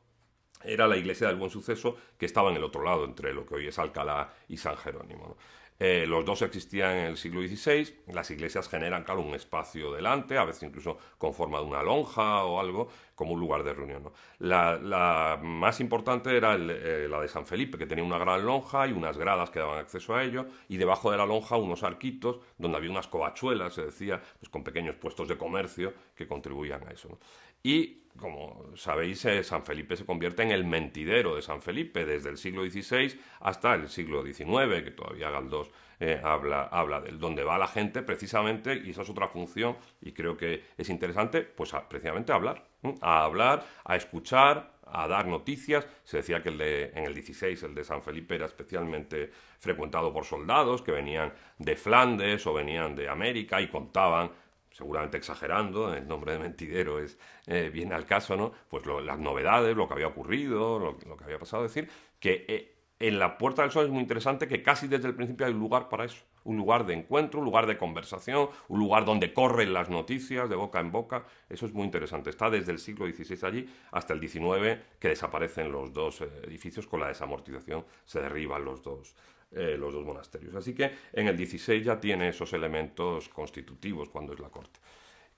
era la iglesia del buen suceso que estaba en el otro lado, entre lo que hoy es Alcalá y San Jerónimo. Eh, los dos existían en el siglo XVI, las iglesias generan, claro, un espacio delante, a veces incluso con forma de una lonja o algo, como un lugar de reunión. La, más importante era eh, la de San Felipe, que tenía una gran lonja y unas gradas que daban acceso a ello, y debajo de la lonja unos arquitos donde había unas covachuelas, se decía, pues con pequeños puestos de comercio que contribuían a eso. Y como sabéis, eh, San Felipe se convierte en el mentidero de San Felipe desde el siglo XVI hasta el siglo XIX, que todavía Galdós eh, habla, habla de donde va la gente precisamente, y esa es otra función, y creo que es interesante, pues precisamente hablar a hablar, a escuchar, a dar noticias. Se decía que el de, en el 16 el de San Felipe era especialmente frecuentado por soldados que venían de Flandes o venían de América y contaban seguramente exagerando, el nombre de mentidero es bien eh, viene al caso, ¿no? Pues las novedades, lo que había ocurrido, lo, que había pasado, es decir, que eh, en la Puerta del Sol es muy interesante que casi desde el principio hay lugar para eso un lugar de encuentro, un lugar de conversación, un lugar donde corren las noticias de boca en boca. Eso es muy interesante. Está desde el siglo XVI allí hasta el XIX que desaparecen los dos eh, edificios con la desamortización, se derriban los dos. Eh, los dos monasterios. Así que en el XVI ya tiene esos elementos constitutivos cuando es la corte.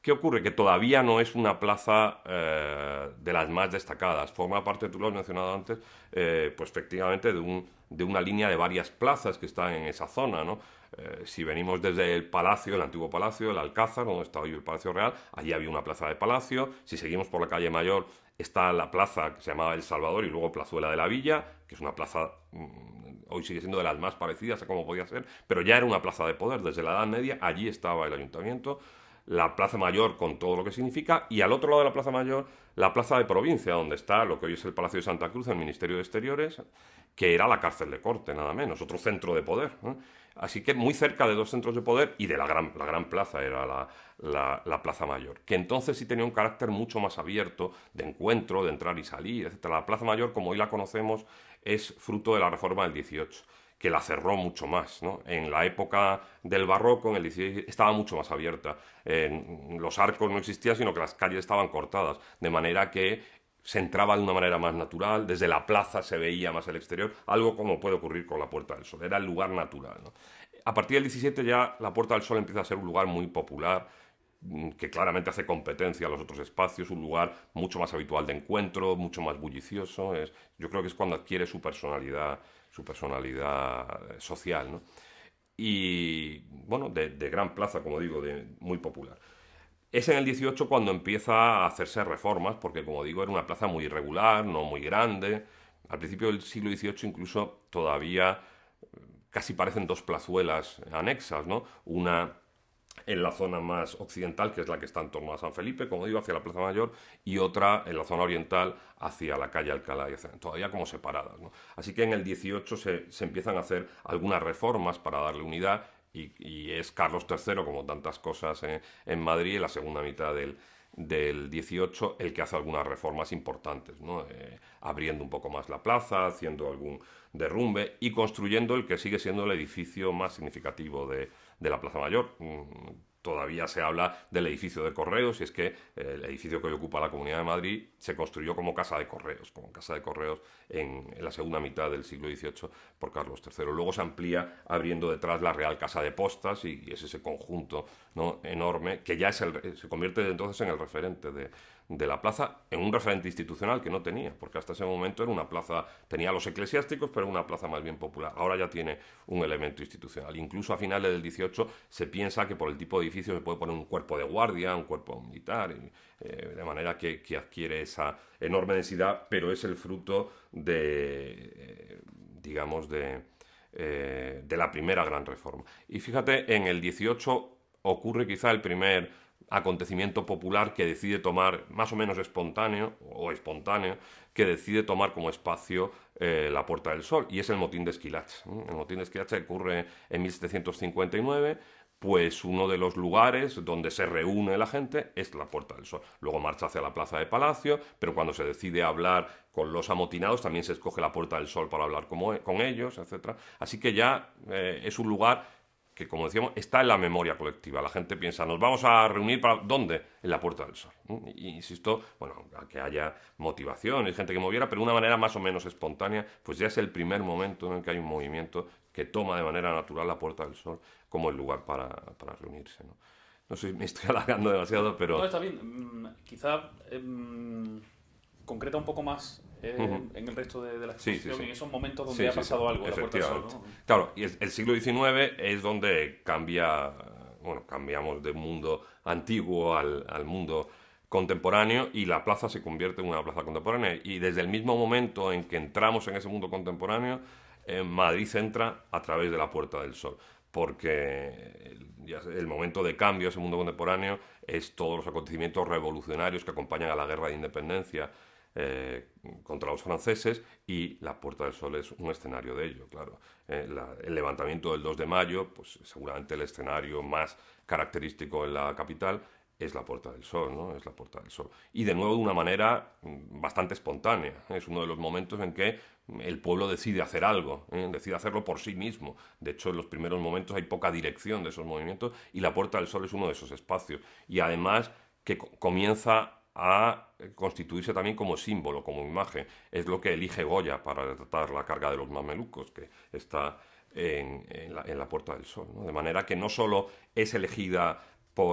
¿Qué ocurre? Que todavía no es una plaza eh, de las más destacadas. Forma parte, tú lo has mencionado antes, pues efectivamente de, un, de, una línea de varias plazas que están en esa zona, ¿no? Eh, si venimos desde el palacio, el antiguo palacio, el Alcázar, donde estaba hoy el Palacio Real, allí había una plaza de palacio. Si seguimos por la calle Mayor, está la plaza que se llamaba El Salvador y luego Plazuela de la Villa, que es una plaza, mm, hoy sigue siendo de las más parecidas a como podía ser, pero ya era una plaza de poder. Desde la Edad Media, allí estaba el ayuntamiento la Plaza Mayor con todo lo que significa, y al otro lado de la Plaza Mayor, la Plaza de Provincia, donde está lo que hoy es el Palacio de Santa Cruz, el Ministerio de Exteriores, que era la cárcel de corte, nada menos, otro centro de poder. Así que muy cerca de dos centros de poder y de la gran, plaza era la, la, Plaza Mayor, que entonces sí tenía un carácter mucho más abierto de encuentro, de entrar y salir, etc. La Plaza Mayor, como hoy la conocemos, es fruto de la reforma del 18 que la cerró mucho más. En la época del barroco, en el 16, estaba mucho más abierta. los arcos no existían, sino que las calles estaban cortadas, de manera que se entraba de una manera más natural, desde la plaza se veía más el exterior, algo como puede ocurrir con la Puerta del Sol, era el lugar natural. A partir del 17 ya la Puerta del Sol empieza a ser un lugar muy popular, mm, que claramente hace competencia a los otros espacios, un lugar mucho más habitual de encuentro, mucho más bullicioso. yo creo que es cuando adquiere su personalidad su personalidad eh, social, ¿no? Y bueno, de, gran plaza, como digo, de, muy popular. Es en el 18 cuando empieza a hacerse reformas, porque como digo, era una plaza muy irregular, no muy grande. Al principio del siglo XVIII incluso todavía eh, casi parecen dos plazuelas anexas, ¿no? Una en la zona más occidental, que es la que está en torno a San Felipe, como digo, hacia la Plaza Mayor, y otra en la zona oriental hacia la calle Alcalá todavía como separadas. Así que en el 18 se, se empiezan a hacer algunas reformas para darle unidad y, es Carlos III, como tantas cosas en, Madrid, en la segunda mitad del, del 18, el que hace algunas reformas importantes, eh, abriendo un poco más la plaza, haciendo algún derrumbe y construyendo el que sigue siendo el edificio más significativo de, de la Plaza Mayor todavía se habla del edificio de correos, y es que eh, el edificio que hoy ocupa la Comunidad de Madrid se construyó como casa de correos, como casa de correos en, la segunda mitad del siglo XVIII por Carlos III. Luego se amplía abriendo detrás la Real Casa de Postas y, es ese conjunto ¿no? enorme que ya es se convierte entonces en el referente de, la plaza en un referente institucional que no tenía, porque hasta ese momento era una plaza, tenía los eclesiásticos, pero una plaza más bien popular. Ahora ya tiene un elemento institucional. Incluso a finales del 18 se piensa que por el tipo de se puede poner un cuerpo de guardia, un cuerpo militar, eh, de manera que, adquiere esa enorme densidad, pero es el fruto de, eh, digamos, de, eh, de la primera gran reforma. Y fíjate, en el 18 ocurre quizá el primer acontecimiento popular que decide tomar, más o menos espontáneo, o espontáneo, que decide tomar como espacio la Puerta del Sol, y es el motín de Esquilache. El motín de Esquilache ocurre en 1759 pues uno de los lugares donde se reúne la gente es la Puerta del Sol. Luego marcha hacia la Plaza de Palacio, pero cuando se decide hablar con los amotinados también se escoge la Puerta del Sol para hablar e, con ellos, etc. Así que ya eh, es un lugar que, como decíamos, está en la memoria colectiva. La gente piensa, nos vamos a reunir para... ¿Dónde? En la Puerta del Sol. insisto, bueno, a que haya motivación, hay gente que moviera, pero de una manera más o menos espontánea, pues ya es el primer momento en el que hay un movimiento que toma de manera natural la Puerta del Sol como el lugar para, reunirse. ¿no? no sé, me estoy alargando demasiado, pero... No, está bien. Mm, quizá em, concreta un poco más eh, en el resto de, la exposición, en esos momentos donde ha pasado algo. Efectivamente. La Sol, Claro, y el siglo XIX es donde cambia, bueno, cambiamos de mundo antiguo al, mundo contemporáneo y la plaza se convierte en una plaza contemporánea. Y desde el mismo momento en que entramos en ese mundo contemporáneo, en eh, Madrid entra a través de la Puerta del Sol porque el momento de cambio, ese mundo contemporáneo, es todos los acontecimientos revolucionarios que acompañan a la guerra de independencia eh, contra los franceses y la Puerta del Sol es un escenario de ello, claro. Eh, el levantamiento del 2 de mayo, pues seguramente el escenario más característico en la capital es la Puerta del Sol, ¿no? Es la Puerta del Sol. Y de nuevo de una manera mm, bastante espontánea. Es uno de los momentos en que el pueblo decide hacer algo, ¿eh? decide hacerlo por sí mismo. De hecho, en los primeros momentos hay poca dirección de esos movimientos y la Puerta del Sol es uno de esos espacios. Y además que comienza a constituirse también como símbolo, como imagen. Es lo que elige Goya para tratar la carga de los mamelucos, que está en, la, Puerta del Sol. De manera que no solo es elegida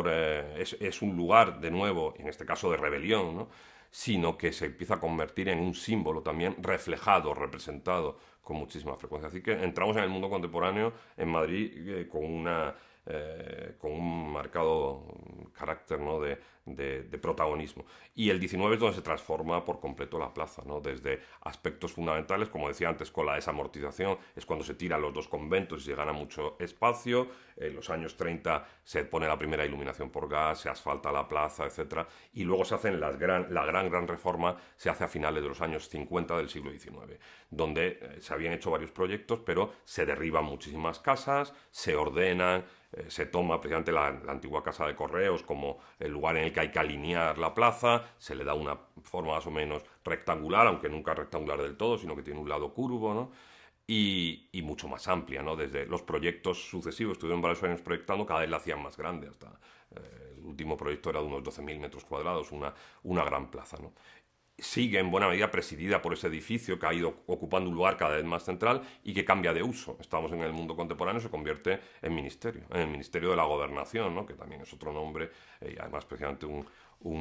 eh, es, un lugar, de nuevo, en este caso de rebelión, sino que se empieza a convertir en un símbolo también reflejado, representado con muchísima frecuencia. Así que entramos en el mundo contemporáneo en Madrid eh, con una eh, con un marcado carácter ¿no? de, protagonismo. Y el 19 es donde se transforma por completo la plaza, ¿no? desde aspectos fundamentales, como decía antes, con la desamortización, es cuando se tiran los dos conventos y se gana mucho espacio, en los años 30 se pone la primera iluminación por gas, se asfalta la plaza, etc. Y luego se hacen las gran, la gran, gran reforma, se hace a finales de los años 50 del siglo XIX, donde eh, se habían hecho varios proyectos, pero se derriban muchísimas casas, se ordenan, eh, se toma precisamente la, antigua casa de correos como el lugar en el que hay que alinear la plaza, se le da una forma más o menos rectangular, aunque nunca rectangular del todo, sino que tiene un lado curvo, ¿no? Y, mucho más amplia, ¿no? Desde los proyectos sucesivos, estuvieron varios años proyectando, cada vez la hacían más grande, hasta eh, el último proyecto era de unos 12.000 metros cuadrados, una, una gran plaza, ¿no? sigue en buena medida presidida por ese edificio que ha ido ocupando un lugar cada vez más central y que cambia de uso. Estamos en el mundo contemporáneo, se convierte en ministerio, en el Ministerio de la Gobernación, que también es otro nombre, eh, y además especialmente un,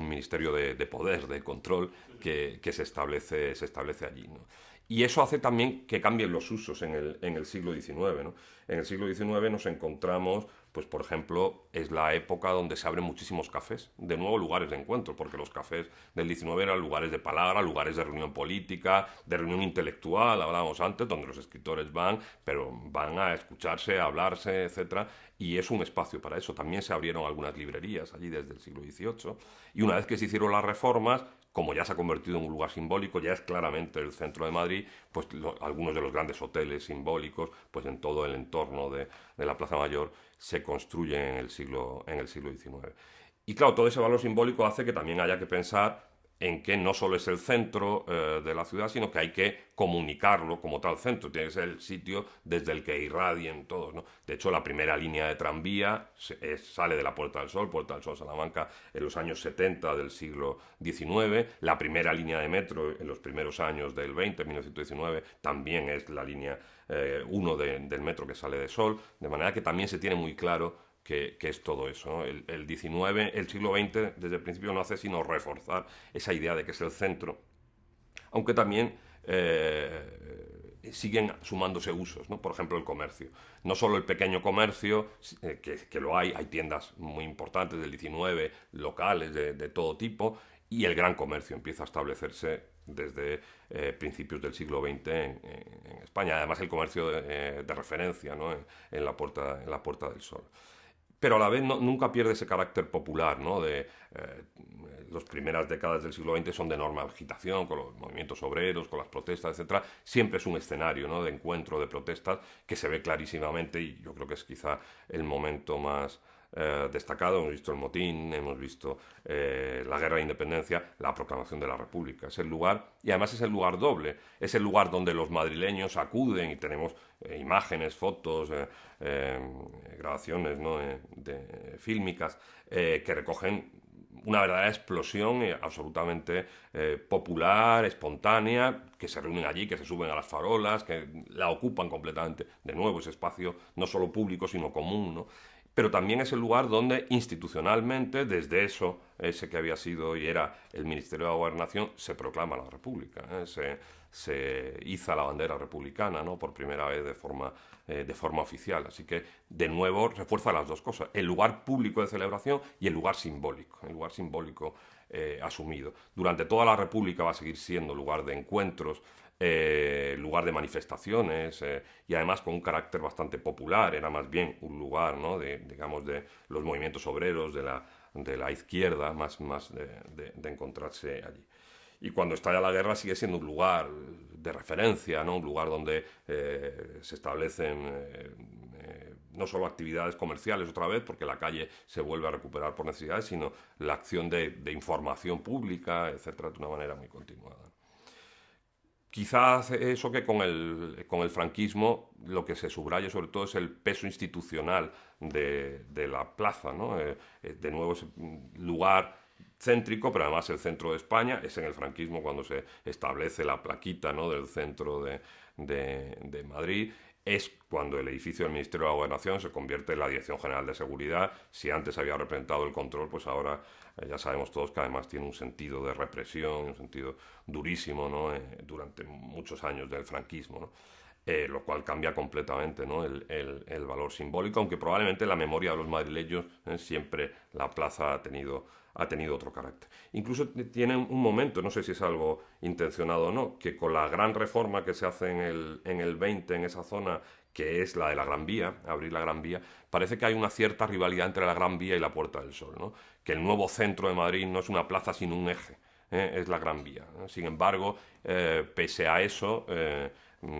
ministerio de, poder, de control, que, se, establece, se establece allí. Y eso hace también que cambien los usos en el, siglo XIX. En el siglo XIX nos encontramos, pues por ejemplo, es la época donde se abren muchísimos cafés, de nuevo lugares de encuentro, porque los cafés del XIX eran lugares de palabra, lugares de reunión política, de reunión intelectual, hablábamos antes, donde los escritores van, pero van a escucharse, a hablarse, etc. Y es un espacio para eso. También se abrieron algunas librerías allí desde el siglo XVIII. Y una vez que se hicieron las reformas, como ya se ha convertido en un lugar simbólico, ya es claramente el centro de Madrid, pues algunos de los grandes hoteles simbólicos, pues en todo el entorno de, la Plaza Mayor se construyen en el siglo, en el siglo XIX. Y claro, todo ese valor simbólico hace que también haya que pensar en que no solo es el centro eh, de la ciudad, sino que hay que comunicarlo como tal centro. Tiene que ser el sitio desde el que irradien todos. De hecho, la primera línea de tranvía sale de la Puerta del Sol, Puerta del Sol Salamanca, en los años 70 del siglo XIX. La primera línea de metro en los primeros años del 20, 1919, también es la línea 1 eh, del metro que sale de Sol. De manera que también se tiene muy claro que, es todo eso. El, 19, el siglo XX desde el principio no hace sino reforzar esa idea de que es el centro, aunque también eh, siguen sumándose usos, por ejemplo el comercio. No solo el pequeño comercio, eh, que, lo hay, hay tiendas muy importantes del 19, locales de, todo tipo, y el gran comercio empieza a establecerse desde eh, principios del siglo XX en, España. Además, el comercio de, referencia ¿no? en, la puerta, en la Puerta del Sol pero a la vez nunca pierde ese carácter popular, De, eh, las primeras décadas del siglo XX son de enorme agitación, con los movimientos obreros, con las protestas, etc. Siempre es un escenario ¿no? de encuentro, de protestas, que se ve clarísimamente y yo creo que es quizá el momento más, eh, destacado. Hemos visto el motín, hemos visto eh, la guerra de independencia, la proclamación de la República. Es el lugar, y además es el lugar doble, es el lugar donde los madrileños acuden y tenemos eh, imágenes, fotos, eh, eh, grabaciones fílmicas que recogen una verdadera explosión absolutamente popular, espontánea, que se reúnen allí, que se suben a las farolas, que la ocupan completamente, de nuevo, ese espacio no solo público, sino común, ¿no? pero también es el lugar donde institucionalmente, desde eso, ese que había sido y era el Ministerio de Gobernación, se proclama la República se iza la bandera republicana ¿no? por primera vez eh, de forma, oficial. Así que, de nuevo, refuerza las dos cosas, el lugar público de celebración y el lugar simbólico, el lugar simbólico eh, asumido. Durante toda la República va a seguir siendo lugar de encuentros, eh, lugar de manifestaciones y además con un carácter bastante popular, era más bien un lugar ¿no? de, digamos, de los movimientos obreros, de la, izquierda, más, más de encontrarse allí y cuando estalla la guerra sigue siendo un lugar de referencia, un lugar donde eh, se establecen eh, eh, no solo actividades comerciales otra vez, porque la calle se vuelve a recuperar por necesidades, sino la acción de, información pública, etcétera, de una manera muy continuada. Quizás eso que con el, franquismo lo que se subraya sobre todo es el peso institucional de, la plaza, de nuevo ese lugar céntrico, pero además el centro de España, es en el franquismo cuando se establece la plaquita ¿no? del centro de, Madrid, es cuando el edificio del Ministerio de la Gobernación se convierte en la Dirección General de Seguridad. Si antes había representado el control, pues ahora eh, ya sabemos todos que además tiene un sentido de represión, un sentido durísimo ¿no? Eh, durante muchos años del franquismo. Eh, lo cual cambia completamente ¿no? el, el, valor simbólico, aunque probablemente la memoria de los madrileños siempre la plaza ha tenido ha tenido otro carácter. Incluso tiene un momento, no sé si es algo intencionado o no, que con la gran reforma que se hace en el, en 20, en esa zona, que es la de la Gran Vía, abrir la Gran Vía, parece que hay una cierta rivalidad entre la Gran Vía y la Puerta del Sol, que el nuevo centro de Madrid no es una plaza sino un eje, ¿eh? es la Gran Vía. Sin embargo, eh, pese a eso, eh,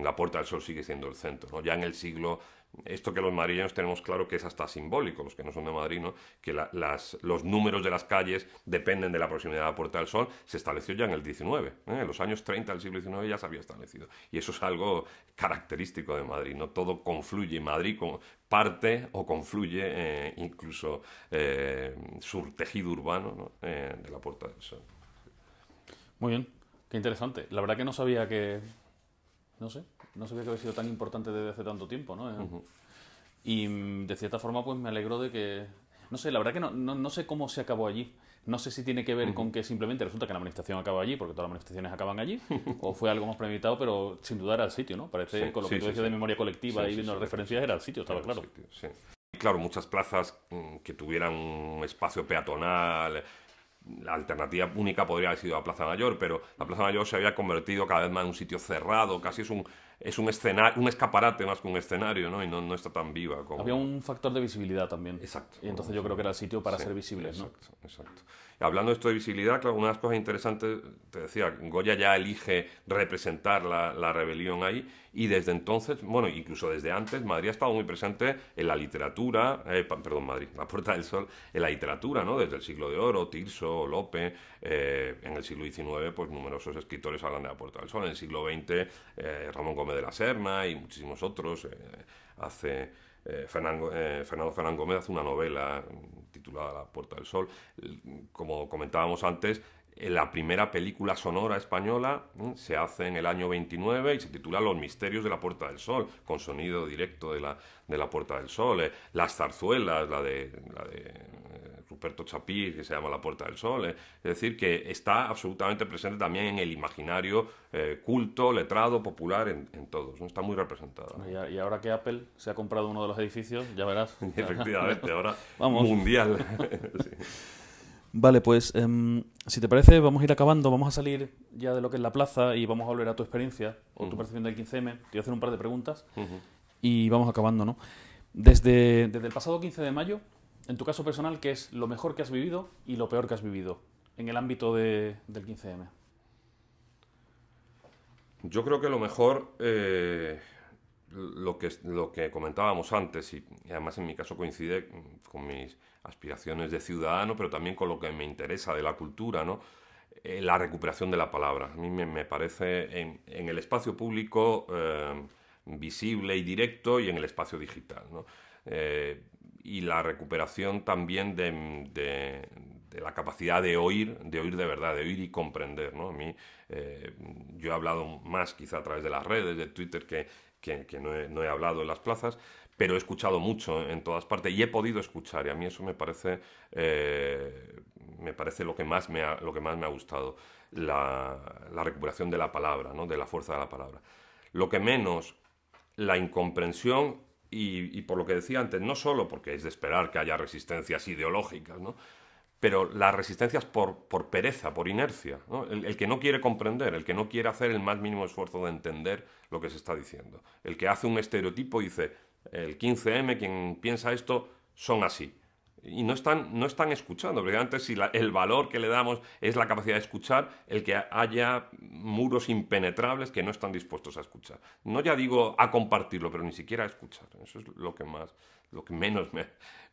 la Puerta del Sol sigue siendo el centro. Ya en el siglo esto que los madrileños tenemos claro que es hasta simbólico, los que no son de Madrid, ¿no? que los números de las calles dependen de la proximidad a la Puerta del Sol, se estableció ya en el XIX, ¿eh? en los años 30 del siglo XIX ya se había establecido. Y eso es algo característico de Madrid, ¿no? todo confluye, Madrid como parte o confluye eh, incluso eh, su tejido urbano de la Puerta del Sol. Muy bien, qué interesante. La verdad que no sabía que... No sé, no sabía que había sido tan importante desde hace tanto tiempo, ¿no? Eh, y mm, de cierta forma, pues me alegro de que. No sé, la verdad que no, no, sé cómo se acabó allí. No sé si tiene que ver con que simplemente resulta que la manifestación acaba allí, porque todas las manifestaciones acaban allí, o fue algo más premeditado, pero sin duda era el sitio, ¿no? Parece, que con lo que decías de memoria colectiva y viendo las referencias, era el sitio, estaba claro. claro, muchas plazas mm, que tuvieran un espacio peatonal, la alternativa única podría haber sido la Plaza Mayor, pero la Plaza Mayor se había convertido cada vez más en un sitio cerrado, casi es un, es un escenario, un escaparate más que un escenario, ¿no? Y no, está tan viva como... Había un factor de visibilidad también. Exacto. Y entonces yo creo que era el sitio para ser visibles, ¿no? Exacto, exacto. Hablando de esto de visibilidad, claro, una de las cosas interesantes, te decía, Goya ya elige representar la, rebelión ahí y desde entonces, bueno, incluso desde antes, Madrid ha estado muy presente en la literatura, eh, perdón, Madrid, la Puerta del Sol, en la literatura, ¿no? Desde el siglo de oro, Tirso, Lope, eh, en el siglo XIX, pues numerosos escritores hablan de la Puerta del Sol, en el siglo XX, eh, Ramón Gómez de la Serna y muchísimos otros hace eh, Fernando, eh, Fernando Fernández Gómez hace una novela mm, titulada La Puerta del Sol. Como comentábamos antes, la primera película sonora española ¿eh? se hace en el año 29 y se titula Los misterios de la Puerta del Sol, con sonido directo de la, Puerta del Sol. ¿eh? Las zarzuelas, la de, eh, Ruperto Chapí, que se llama La Puerta del Sol. Es decir, que está absolutamente presente también en el imaginario culto, letrado, popular, en, todos. Está muy representada. Y ahora que Apple se ha comprado uno de los edificios, ya verás. Efectivamente, ahora mundial. Vale, pues em, si te parece, vamos a ir acabando, vamos a salir ya de lo que es la plaza y vamos a volver a tu experiencia o tu percepción del 15M. Te voy a hacer un par de preguntas y vamos acabando, ¿no? Desde, desde el pasado 15 de mayo, en tu caso personal, ¿qué es lo mejor que has vivido y lo peor que has vivido en el ámbito de, del 15M? Yo creo que lo mejor, eh, lo, que, lo que comentábamos antes, y además en mi caso coincide con mis aspiraciones de ciudadano, pero también con lo que me interesa de la cultura, ¿no? Eh, la recuperación de la palabra. A mí me, parece en, el espacio público eh, visible y directo y en el espacio digital, eh, y la recuperación también de, la capacidad de oír, de oír de verdad, de oír y comprender, ¿no? yo he hablado más quizá a través de las redes, de Twitter, que, no he hablado en las plazas, pero he escuchado mucho en todas partes y he podido escuchar y a mí eso me parece eh, me parece lo que más me ha, lo que más me ha gustado la, recuperación de la palabra de la fuerza de la palabra lo que menos la incomprensión y, por lo que decía antes no solo porque es de esperar que haya resistencias ideológicas ¿no? pero las resistencias por, pereza, por inercia, el, que no quiere comprender, el que no quiere hacer el más mínimo esfuerzo de entender lo que se está diciendo, el que hace un estereotipo y dice, el 15M, quien piensa esto, son así. Y no están, no están escuchando, Obviamente, si el valor que le damos es la capacidad de escuchar, el que haya muros impenetrables que no están dispuestos a escuchar. No ya digo a compartirlo, pero ni siquiera a escuchar. Eso es lo que más, lo que menos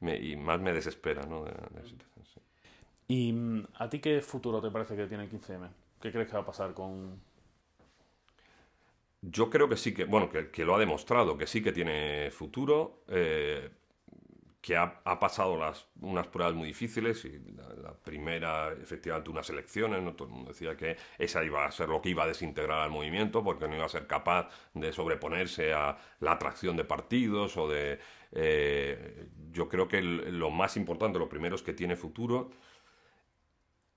me, y más me desespera, ¿no? ¿Y mm, a ti qué futuro te parece que tiene el 15M? ¿Qué crees que va a pasar con, yo creo que sí que, bueno, que, lo ha demostrado, que sí que tiene futuro, eh, que ha, pasado unas pruebas muy difíciles la, primera, efectivamente, unas elecciones, ¿no? todo el mundo decía que esa iba a ser lo que iba a desintegrar al movimiento porque no iba a ser capaz de sobreponerse a la atracción de partidos o de... Eh, yo creo que lo más importante, lo primero es que tiene futuro.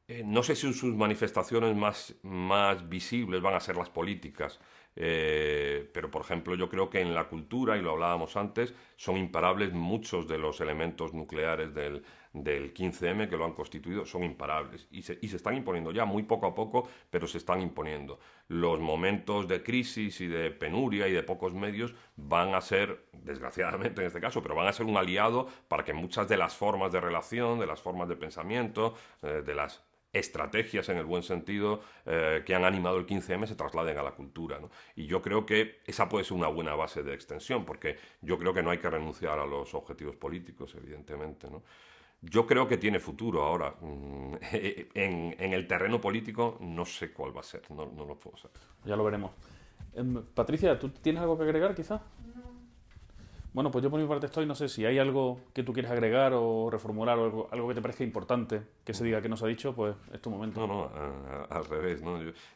Eh, no sé si sus manifestaciones más, más visibles van a ser las políticas. Eh, pero, por ejemplo, yo creo que en la cultura, y lo hablábamos antes, son imparables muchos de los elementos nucleares del, del 15M que lo han constituido son imparables y se, y se, están imponiendo ya muy poco a poco, pero se están imponiendo. Los momentos de crisis y de penuria y de pocos medios van a ser, desgraciadamente en este caso, pero van a ser un aliado para que muchas de las formas de relación, de las formas de pensamiento, eh, de las estrategias en el buen sentido eh, que han animado el 15M se trasladen a la cultura. Y yo creo que esa puede ser una buena base de extensión, porque yo creo que no hay que renunciar a los objetivos políticos, evidentemente. ¿no? Yo creo que tiene futuro ahora. Mm, eh, eh, en, el terreno político no sé cuál va a ser, no, no lo puedo saber. Ya lo veremos. Em, Patricia, ¿tú tienes algo que agregar quizás? Bueno, pues yo por mi parte estoy, no sé si hay algo que tú quieres agregar o reformular o algo, que te parezca importante que se diga que nos ha dicho, pues es tu momento. No, no, al revés,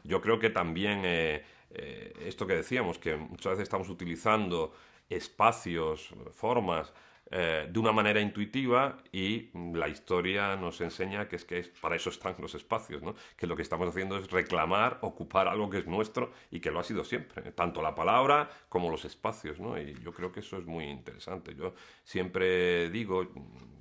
Yo, creo que también eh, eh, esto que decíamos, que muchas veces estamos utilizando espacios, formas, eh, de una manera intuitiva y la historia nos enseña que es que es, para eso están los espacios, ¿no? que lo que estamos haciendo es reclamar, ocupar algo que es nuestro y que lo ha sido siempre, tanto la palabra como los espacios. ¿no? Y yo creo que eso es muy interesante. Yo siempre digo,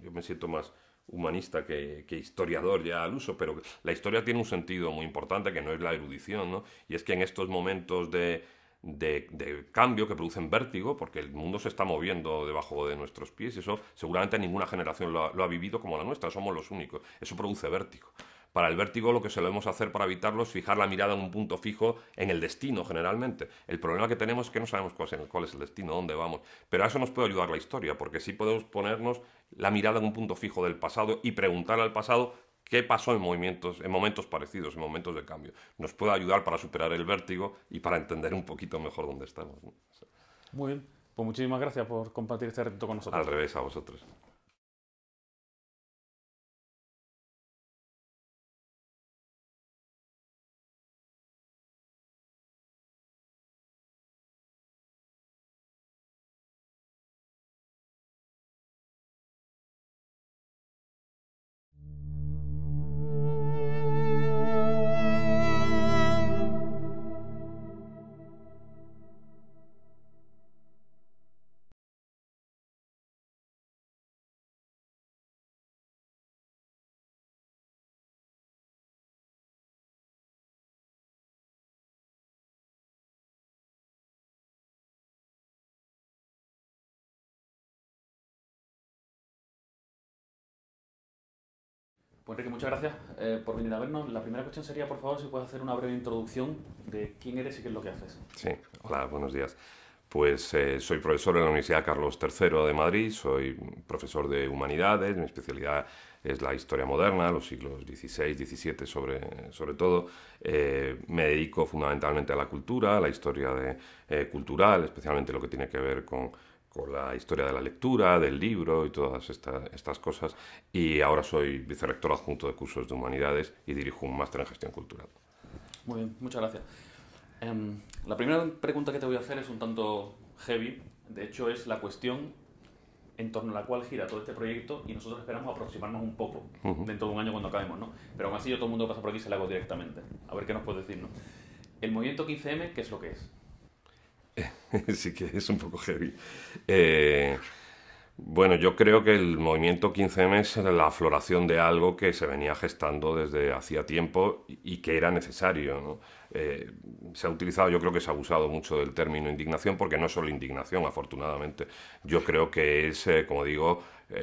yo me siento más humanista que, que, historiador ya al uso, pero la historia tiene un sentido muy importante que no es la erudición, ¿no? Y es que en estos momentos de de, cambio que producen vértigo, porque el mundo se está moviendo debajo de nuestros pies, y eso seguramente ninguna generación lo ha, vivido como la nuestra, somos los únicos, eso produce vértigo. Para el vértigo lo que solemos hacer para evitarlo es fijar la mirada en un punto fijo en el destino generalmente. El problema que tenemos es que no sabemos cuál es, el destino, dónde vamos. Pero a eso nos puede ayudar la historia, porque si podemos ponernos la mirada en un punto fijo del pasado y preguntar al pasado qué pasó en, movimientos, en momentos parecidos, en momentos de cambio. Nos puede ayudar para superar el vértigo y para entender un poquito mejor dónde estamos. Muy bien. Pues muchísimas gracias por compartir este reto con nosotros. Al revés, a vosotros. Pues, Enrique, muchas gracias eh, por venir a vernos. La primera cuestión sería, por favor, si puedes hacer una breve introducción de quién eres y qué es lo que haces. Sí, hola, buenos días. Pues eh, soy profesor en la Universidad Carlos III de Madrid, soy profesor de humanidades, mi especialidad es la historia moderna, los siglos XVI, XVII sobre, sobre todo. Eh, me dedico fundamentalmente a la cultura, a la historia cultural, especialmente lo que tiene que ver con con la historia de la lectura, del libro y todas estas cosas. Y ahora soy vicerrector adjunto de cursos de humanidades y dirijo un máster en gestión cultural. Muy bien, muchas gracias. Em, la primera pregunta que te voy a hacer es un tanto heavy. De hecho, es la cuestión en torno a la cual gira todo este proyecto y nosotros esperamos aproximarnos un poco dentro de un año cuando acabemos, ¿no? Pero aún así yo todo el mundo que pasa por aquí se la hago directamente. A ver qué nos puedes decir, ¿no? El movimiento 15M, ¿qué es lo que es? sí que es un poco heavy. Eh, bueno, yo creo que el movimiento 15M es la floración de algo que se venía gestando desde hacía tiempo y que era necesario. Eh, se ha utilizado, yo creo que se ha abusado mucho del término indignación, porque no es solo indignación, afortunadamente. Yo creo que es, eh, como digo,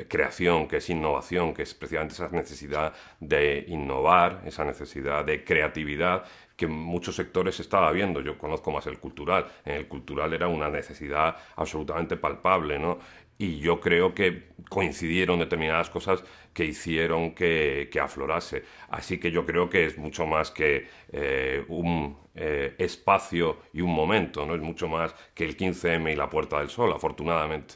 creación, que es innovación, que es precisamente esa necesidad de innovar, esa necesidad de creatividad que en muchos sectores se estaba viendo. Yo conozco más el cultural. En el cultural era una necesidad absolutamente palpable, ¿no? Y yo creo que coincidieron determinadas cosas que hicieron que, que aflorase. Así que yo creo que es mucho más que eh, un eh, espacio y un momento, ¿no? Es mucho más que el 15M y la Puerta del Sol, afortunadamente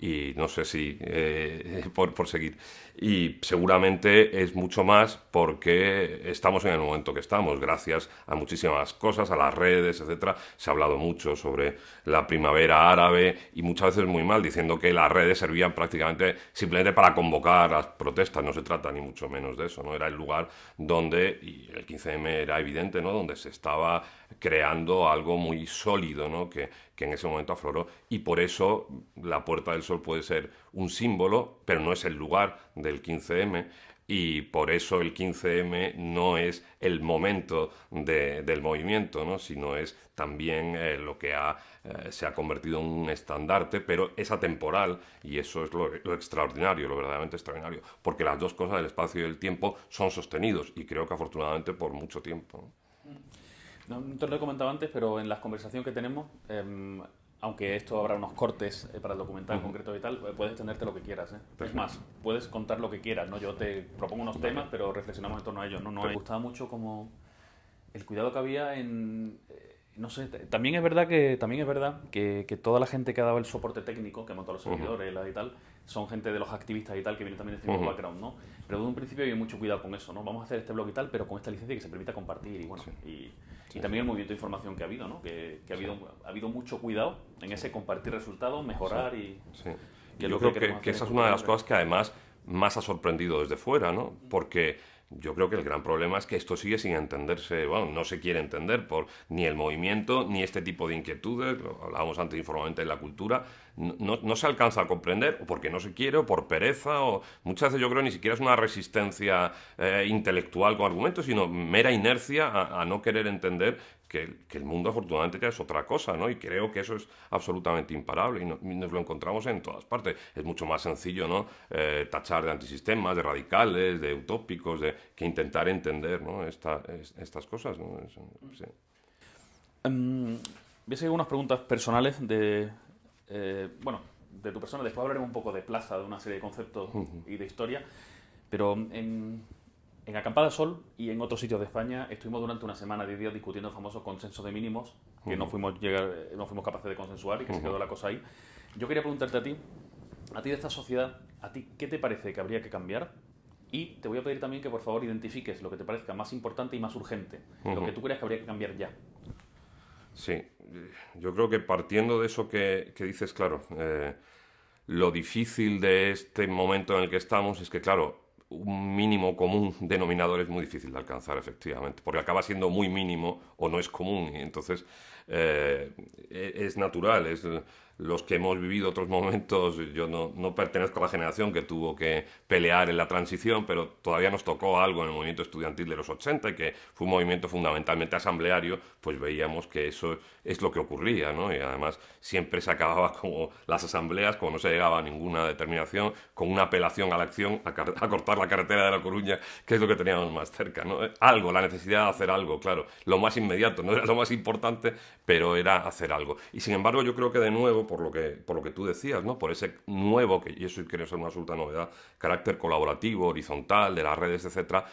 y no sé si eh, por, seguir. Y seguramente es mucho más porque estamos en el momento que estamos, gracias a muchísimas cosas, a las redes, etc., Se ha hablado mucho sobre la primavera árabe y muchas veces muy mal, diciendo que las redes servían prácticamente simplemente para convocar las protestas. No se trata ni mucho menos de eso, ¿no? Era el lugar donde, y el 15M era evidente, ¿no? Donde se estaba creando algo muy sólido, ¿no? Que, que en ese momento afloró y por eso la Puerta del Sol puede ser un símbolo, pero no es el lugar del 15M y por eso el 15M no es el momento del movimiento, ¿no? sino es también eh, lo que eh, se ha convertido en un estandarte, pero es atemporal y eso es lo, extraordinario, lo verdaderamente extraordinario, porque las dos cosas, del espacio y el tiempo, son sostenidos y creo que afortunadamente por mucho tiempo. No, te lo he comentado antes, pero en las conversaciones que tenemos, em, aunque esto habrá unos cortes eh, para el documental concreto y tal, eh, puedes tenerte lo que quieras. ¿eh? Es más, puedes contar lo que quieras. ¿no? Yo te propongo unos temas, pero reflexionamos en torno a ellos. ¿no? no Me gustaba mucho como el cuidado que había en... Eh, no sé, también es verdad que también es verdad que, toda la gente que ha dado el soporte técnico, que ha montado los servidores y tal, son gente de los activistas y tal que vienen también de este background, ¿no? Pero desde un principio había mucho cuidado con eso, ¿no? Vamos a hacer este blog y tal, pero con esta licencia que se permita compartir y bueno, y, también el movimiento de información que ha habido, ¿no? Que, ha, habido, ha habido mucho cuidado en ese compartir resultados, mejorar y... Sí. yo creo que, esa es una de las cosas que además más ha sorprendido desde fuera, ¿no? Porque yo creo que el gran problema es que esto sigue sin entenderse, bueno, no se quiere entender por ni el movimiento, ni este tipo de inquietudes, hablábamos antes informalmente de la cultura, no, se alcanza a comprender, o porque no se quiere, o por pereza, o muchas veces yo creo ni siquiera es una resistencia eh, intelectual con argumentos, sino mera inercia a, no querer entender que, el mundo afortunadamente ya es otra cosa, ¿no? Y creo que eso es absolutamente imparable y, nos lo encontramos en todas partes. Es mucho más sencillo, ¿no? Eh, tachar de antisistemas, de radicales, de utópicos, de, que intentar entender, estas cosas, ¿no? sí. Em, algunas preguntas personales de eh, bueno, de tu persona, después hablaremos un poco de plaza, de una serie de conceptos y de historia, pero en, Acampada Sol y en otros sitios de España estuvimos durante una semana de días discutiendo el famoso consenso de mínimos, que no, fuimos llegar, eh, no fuimos capaces de consensuar y que se quedó la cosa ahí. Yo quería preguntarte a ti, a ti de esta sociedad, ¿a ti qué te parece que habría que cambiar? Y te voy a pedir también que por favor identifiques lo que te parezca más importante y más urgente, lo que tú creas que habría que cambiar ya. Sí, yo creo que partiendo de eso que, dices, claro, eh, lo difícil de este momento en el que estamos es que, claro, un mínimo común denominador es muy difícil de alcanzar, efectivamente, porque acaba siendo muy mínimo o no es común. Y entonces, eh, e-, es natural, es eh, los que hemos vivido otros momentos, yo no, no, pertenezco a la generación que tuvo que pelear en la transición, pero todavía nos tocó algo en el movimiento estudiantil de los 80, que fue un movimiento fundamentalmente asambleario, pues veíamos que eso es lo que ocurría, ¿no? Y además siempre se acababa como las asambleas, como no se llegaba a ninguna determinación, con una apelación a la acción, a, a cortar la carretera de La Coruña, que es lo que teníamos más cerca, ¿no? Algo, la necesidad de hacer algo, claro, lo más inmediato, no era lo más importante, pero era hacer algo. Y sin embargo, yo creo que de nuevo, por lo que, por lo que tú decías, ¿no? por ese nuevo, que y eso creo que una absoluta novedad, carácter colaborativo, horizontal, de las redes, etcétera,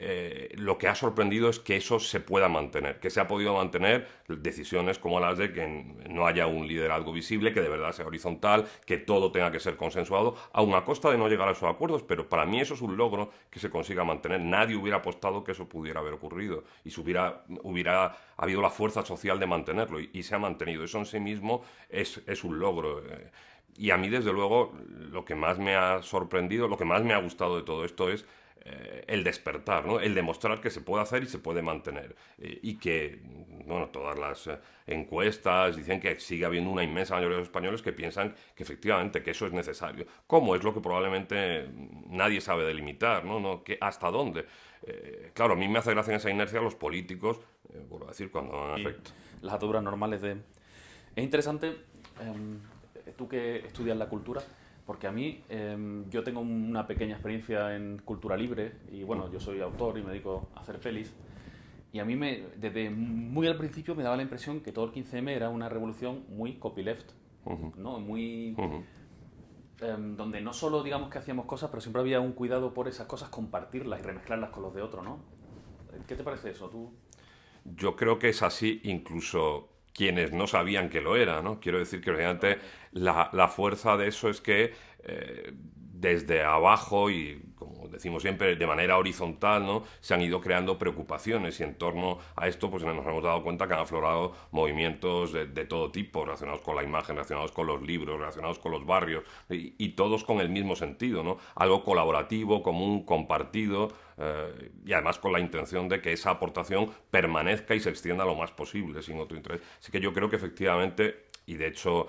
eh, lo que ha sorprendido es que eso se pueda mantener, que se ha podido mantener decisiones como las de que no haya un liderazgo visible, que de verdad sea horizontal, que todo tenga que ser consensuado, aun a costa de no llegar a esos acuerdos, pero para mí eso es un logro que se consiga mantener. Nadie hubiera apostado que eso pudiera haber ocurrido y si hubiera, habido la fuerza social de mantenerlo y, se ha mantenido. Eso en sí mismo es, un logro. Eh. y a mí, desde luego, lo que más me ha sorprendido, lo que más me ha gustado de todo esto es eh, el despertar, ¿no? el demostrar que se puede hacer y se puede mantener. Eh, y que, bueno, todas las eh, encuestas dicen que sigue habiendo una inmensa mayoría de españoles que piensan que efectivamente que eso es necesario. ¿Cómo? Es lo que probablemente nadie sabe delimitar, ¿no? ¿No? ¿Hasta dónde? claro, a mí me hace gracia esa inercia a los políticos, vuelvo decir, cuando Las ataduras normales de... Es interesante, em, tú que estudias la cultura, porque a mí, em, yo tengo una pequeña experiencia en cultura libre y bueno, yo soy autor y me dedico a hacer feliz Y a mí, me, desde muy al principio, me daba la impresión que todo el 15M era una revolución muy copyleft, ¿no? Muy. Em, donde no solo digamos que hacíamos cosas, pero siempre había un cuidado por esas cosas, compartirlas y remezclarlas con los de otro, ¿no? ¿Qué te parece eso? ¿Tú? Yo creo que es así, incluso quienes no sabían que lo era, ¿no? Quiero decir que obviamente la, fuerza de eso es que eh, desde abajo y pues, decimos siempre, de manera horizontal, ¿no? se han ido creando preocupaciones y en torno a esto pues, nos hemos dado cuenta que han aflorado movimientos de, todo tipo relacionados con la imagen, relacionados con los libros, relacionados con los barrios y, todos con el mismo sentido, ¿no? algo colaborativo, común, compartido. Eh, y además con la intención de que esa aportación permanezca y se extienda lo más posible sin otro interés. Así que yo creo que efectivamente, y de hecho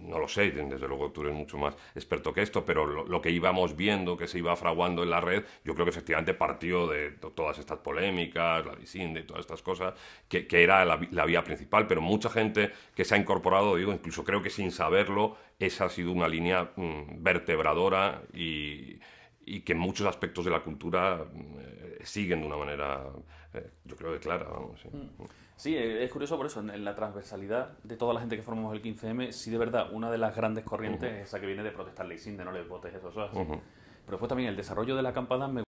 no lo sé, desde luego tú eres mucho más experto que esto, pero lo, que íbamos viendo, que se iba fraguando en la red, yo creo que efectivamente partió de todas estas polémicas, la visinde y todas estas cosas, que, era la, vía principal, pero mucha gente que se ha incorporado, digo, incluso creo que sin saberlo, esa ha sido una línea mm, vertebradora y, que muchos aspectos de la cultura mm, eh, siguen de una manera, eh, yo creo de clara, vamos. Mm. Sí, es curioso por eso, en la transversalidad de toda la gente que formamos el 15M, sí de verdad, una de las grandes corrientes es esa que viene de protestar ley sin de no le votes, eso, Pero después también el desarrollo de la campana me